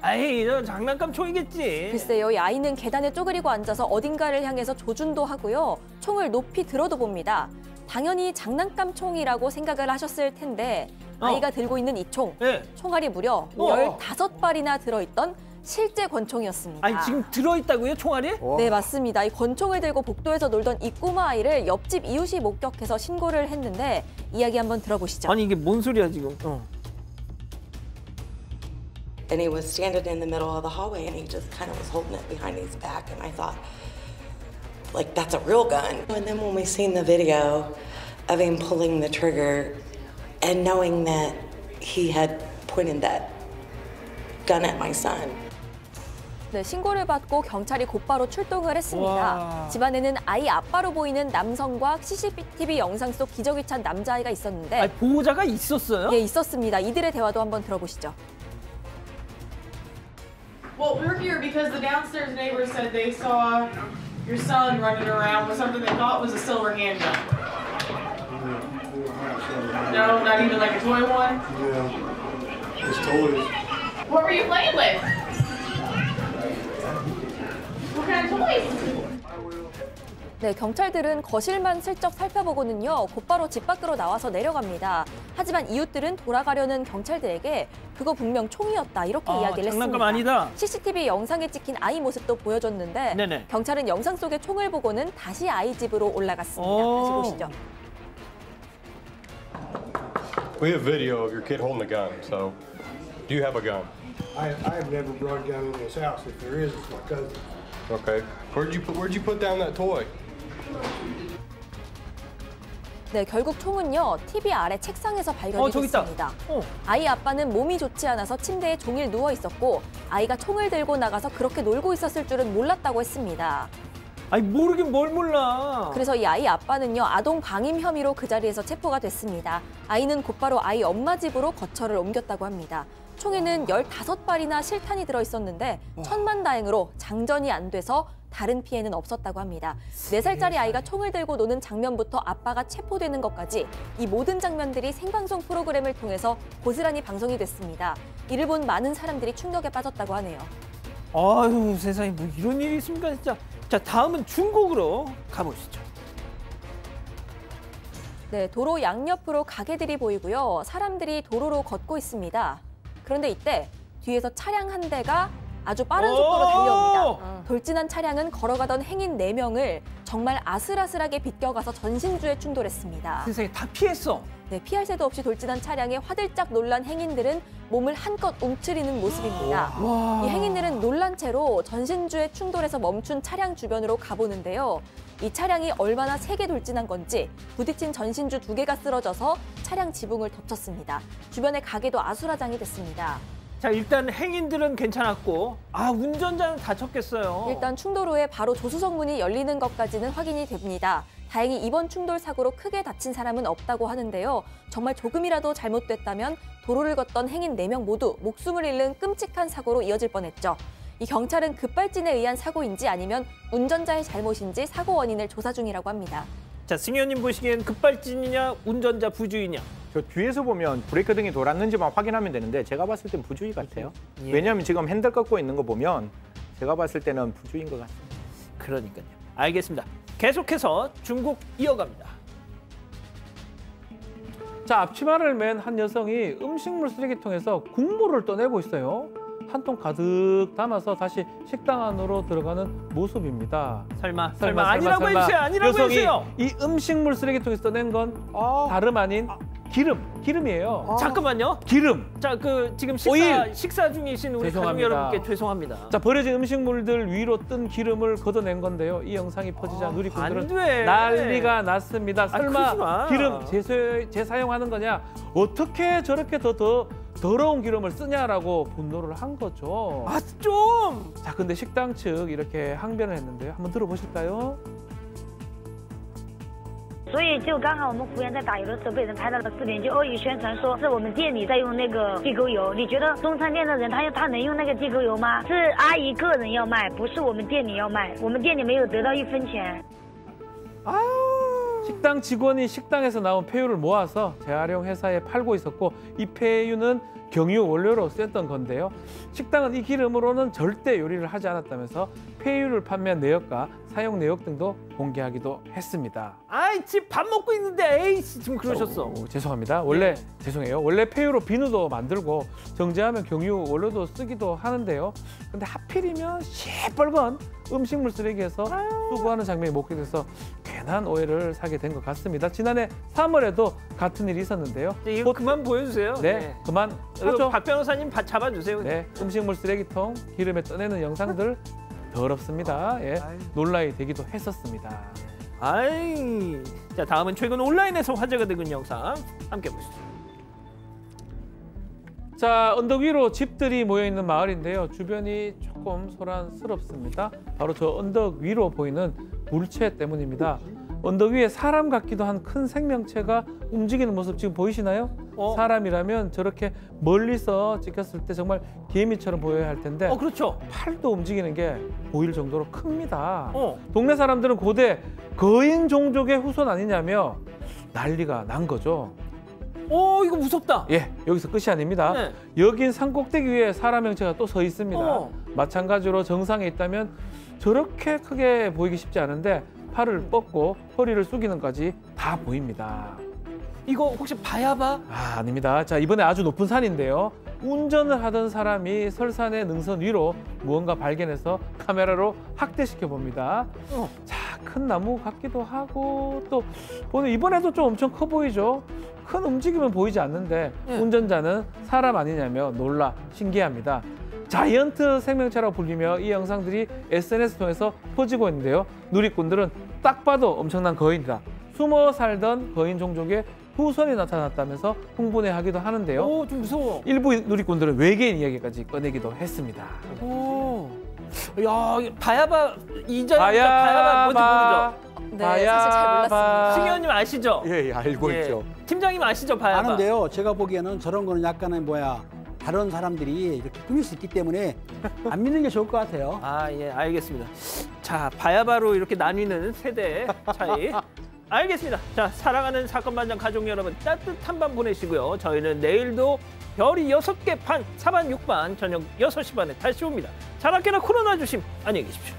아이, 이 장난감 총이겠지. 글쎄요, 이 아이는 계단에 쪼그리고 앉아서 어딘가를 향해서 조준도 하고요, 총을 높이 들어도 봅니다. 당연히 장난감 총이라고 생각을 하셨을 텐데 어. 아이가 들고 있는 이 총, 네. 총알이 무려 어. 15발이나 어. 들어있던 실제 권총이었습니다. 아니 지금 들어있다고요 총알이? 와. 어. 네 맞습니다. 이 권총을 들고 복도에서 놀던 이 꼬마 아이를 옆집 이웃이 목격해서 신고를 했는데 이야기 한번 들어보시죠. 아니 이게 뭔 소리야 지금? 어. And he was standing in the middle of the hallway and he just kind of was holding it behind his back and I thought like that's a real gun. And then when we seen the video of him pulling the trigger and knowing that he had pointed that gun at my son. 네, 신고를 받고 경찰이 곧바로 출동을 했습니다. 와. 집안에는 아이 아빠로 보이는 남성과 CCTV 영상 속 기저귀 찬 남자아이가 있었는데 아니, 보호자가 있었어요? 예, 있었습니다. 이들의 대화도 한번 들어보시죠. Well, we're here because the downstairs neighbors said they saw your son running around with something they thought was a silver handgun. No, not even like a toy one? Yeah. It's toys. What were you playing with? What kind of toys? 네, 경찰들은 거실만 슬쩍 살펴보고는요, 곧바로 집 밖으로 나와서 내려갑니다. 하지만 이웃들은 돌아가려는 경찰들에게 그거 분명 총이었다 이렇게 아, 이야기를 장난감 했습니다. 아니다. CCTV 영상에 찍힌 아이 모습도 보여줬는데 네네. 경찰은 영상 속의 총을 보고는 다시 아이 집으로 올라갔습니다. 다시 보시죠. We have video of your kid holding a gun. So, do you have a gun? I, I have never brought a gun in this house. If there is, it's my cousin. Okay. Where'd you put Where'd you put down that toy? 네, 결국 총은요 TV 아래 책상에서 발견이 어, 됐습니다. 어. 아이 아빠는 몸이 좋지 않아서 침대에 종일 누워 있었고 아이가 총을 들고 나가서 그렇게 놀고 있었을 줄은 몰랐다고 했습니다. 아니 모르긴 뭘 몰라. 그래서 이 아이 아빠는요 아동 방임 혐의로 그 자리에서 체포가 됐습니다. 아이는 곧바로 아이 엄마 집으로 거처를 옮겼다고 합니다. 총에는 열다섯 발이나 실탄이 들어 있었는데 천만다행으로 장전이 안 돼서 다른 피해는 없었다고 합니다. 네살짜리 아이가 총을 들고 노는 장면부터 아빠가 체포되는 것까지 이 모든 장면들이 생방송 프로그램을 통해서 고스란히 방송이 됐습니다. 이를 본 많은 사람들이 충격에 빠졌다고 하네요. 아유 세상에 뭐 이런 일이 있습니까 진짜. 자 다음은 중국으로 가보시죠. 네, 도로 양옆으로 가게들이 보이고요. 사람들이 도로로 걷고 있습니다. 그런데 이때 뒤에서 차량 한 대가 아주 빠른 속도로 달려옵니다. 돌진한 차량은 걸어가던 행인 네명을 정말 아슬아슬하게 비껴가서 전신주에 충돌했습니다. 그 세상에 다 피했어. 네, 피할 새도 없이 돌진한 차량에 화들짝 놀란 행인들은 몸을 한껏 움츠리는 모습입니다. 이 행인들은 놀란 채로 전신주에 충돌해서 멈춘 차량 주변으로 가보는데요. 이 차량이 얼마나 세게 돌진한 건지 부딪힌 전신주 두 개가 쓰러져서 차량 지붕을 덮쳤습니다. 주변의 가게도 아수라장이 됐습니다. 자 일단 행인들은 괜찮았고 아 운전자는 다쳤겠어요. 일단 충돌 후에 바로 조수석 문이 열리는 것까지는 확인이 됩니다. 다행히 이번 충돌 사고로 크게 다친 사람은 없다고 하는데요. 정말 조금이라도 잘못됐다면 도로를 걷던 행인 4명 모두 목숨을 잃는 끔찍한 사고로 이어질 뻔했죠. 이 경찰은 급발진에 의한 사고인지 아니면 운전자의 잘못인지 사고 원인을 조사 중이라고 합니다. 자, 승현님 보시기엔 급발진이냐 운전자 부주의냐? 저 뒤에서 보면 브레이크 등이 돌았는지만 확인하면 되는데 제가 봤을 땐 부주의 같아요. 예. 왜냐하면 지금 핸들 꺾고 있는 거 보면 제가 봤을 때는 부주의인 것 같습니다. 그러니까요. 알겠습니다. 계속해서 중국 이어갑니다. 자, 앞치마를 맨 한 여성이 음식물 쓰레기통에서 국물을 떠내고 있어요. 한통 가득 담아서 다시 식당 안으로 들어가는 모습입니다. 설마, 설마, 설마 아니라고 설마. 해주세요, 아니라고 해주세요. 이 음식물 쓰레기통에서 낸건 아. 다름 아닌 아. 기름, 기름이에요. 아. 잠깐만요. 기름. 자, 그 지금 식사 오일. 식사 중이신 우리 죄송 가족 여러분께 죄송합니다. 자, 버려진 음식물들 위로 뜬 기름을 걷어낸 건데요. 이 영상이 퍼지자 아, 누리꾼들은 난리가 났습니다. 설마 기름 재소, 재사용하는 거냐? 어떻게 저렇게 더 더 더러운 기름을 쓰냐라고 분노를 한 거죠. 아, 좀! 자, 근데 식당 측 이렇게 항변을 했는데요. 한번 들어보실까요? 所以就刚好我们服务员在打油的时候被人拍到了视频，就恶意宣传说是我们店里在用那个地沟油。你觉得中餐店的人他他能用那个地沟油吗？是阿姨个人要卖，不是我们店里要卖，我们店里没有得到一分钱。啊！식당직원이식당에서나온폐유를모아서재활용회사에팔고있었고이폐유는경유원료로던건데요 식당은 이 기름으로는 절대 요리를 하지 않았다면서 폐유를 판매한 내역과 사용 내역 등도 공개하기도 했습니다. 아이 집 밥 먹고 있는데 에이씨 지금 그러셨어. 어, 죄송합니다. 원래 네. 죄송해요. 원래 폐유로 비누도 만들고 정제하면 경유 원료도 쓰기도 하는데요. 근데 하필이면 시뻘건 음식물 쓰레기에서 아. 수거하는 장면이 목격돼서 괜한 오해를 사게 된 것 같습니다. 지난해 3월에도 같은 일이 있었는데요. 네, 이거 곧... 그만 보여주세요. 네, 네. 그만 하죠. 박 변호사님 잡아주세요. 네. 음식물 쓰레기통, 기름에 떠내는 영상들 더럽습니다. 예, 논란이 아, 되기도 했었습니다. 아이, 자 다음은 최근 온라인에서 화제가 되는 영상 함께 보시죠. 자, 언덕 위로 집들이 모여 있는 마을인데요. 주변이 조금 소란스럽습니다. 바로 저 언덕 위로 보이는 물체 때문입니다. 언덕 위에 사람 같기도 한 큰 생명체가 움직이는 모습 지금 보이시나요? 어. 사람이라면 저렇게 멀리서 찍혔을 때 정말 개미처럼 보여야 할 텐데 어, 그렇죠. 팔도 움직이는 게 보일 정도로 큽니다. 어. 동네 사람들은 고대 거인 종족의 후손 아니냐며 난리가 난 거죠. 오 어, 이거 무섭다. 예, 여기서 끝이 아닙니다. 네. 여긴 산 꼭대기 위에 사람 형체가 또 서 있습니다. 어. 마찬가지로 정상에 있다면 저렇게 크게 보이기 쉽지 않은데 팔을 뻗고 허리를 숙이는까지 다 보입니다. 이거 혹시 봐야 봐? 아, 아닙니다. 자, 이번에 아주 높은 산인데요. 운전을 하던 사람이 설산의 능선 위로 무언가 발견해서 카메라로 확대시켜 봅니다. 어. 자, 큰 나무 같기도 하고 또 보는 이번에도 좀 엄청 커 보이죠? 큰 움직임은 보이지 않는데 네. 운전자는 사람 아니냐며 놀라 신기합니다. 자이언트 생명체라고 불리며 이 영상들이 SNS 통해서 퍼지고 있는데요. 누리꾼들은 딱 봐도 엄청난 거인이다. 숨어 살던 거인 종족의 후손이 나타났다면서 흥분해하기도 하는데요. 오, 좀 무서워. 일부 누리꾼들은 외계인 이야기까지 꺼내기도 했습니다. 오, 야 바야바 이전 그러니까 바야바 뭔지 모르죠? 네, 바야바. 사실 잘 몰랐습니다. 승현님 아시죠? 예, 예 알고 예. 있죠. 팀장님 아시죠, 바야바? 아는데요. 제가 보기에는 저런 거는 약간의 뭐야 다른 사람들이 이렇게 꾸밀 수 있기 때문에 안 믿는 게 좋을 것 같아요. 아, 예, 알겠습니다. 자, 바야바로 이렇게 나뉘는 세대 차이 알겠습니다. 자, 사랑하는 사건 반장 가족 여러분 따뜻한 밤 보내시고요. 저희는 내일도 별이 여섯 개 판, 사반육반 저녁 여섯 시 반에 다시 옵니다. 잘라깨나 코로나 조심 안녕히 계십시오.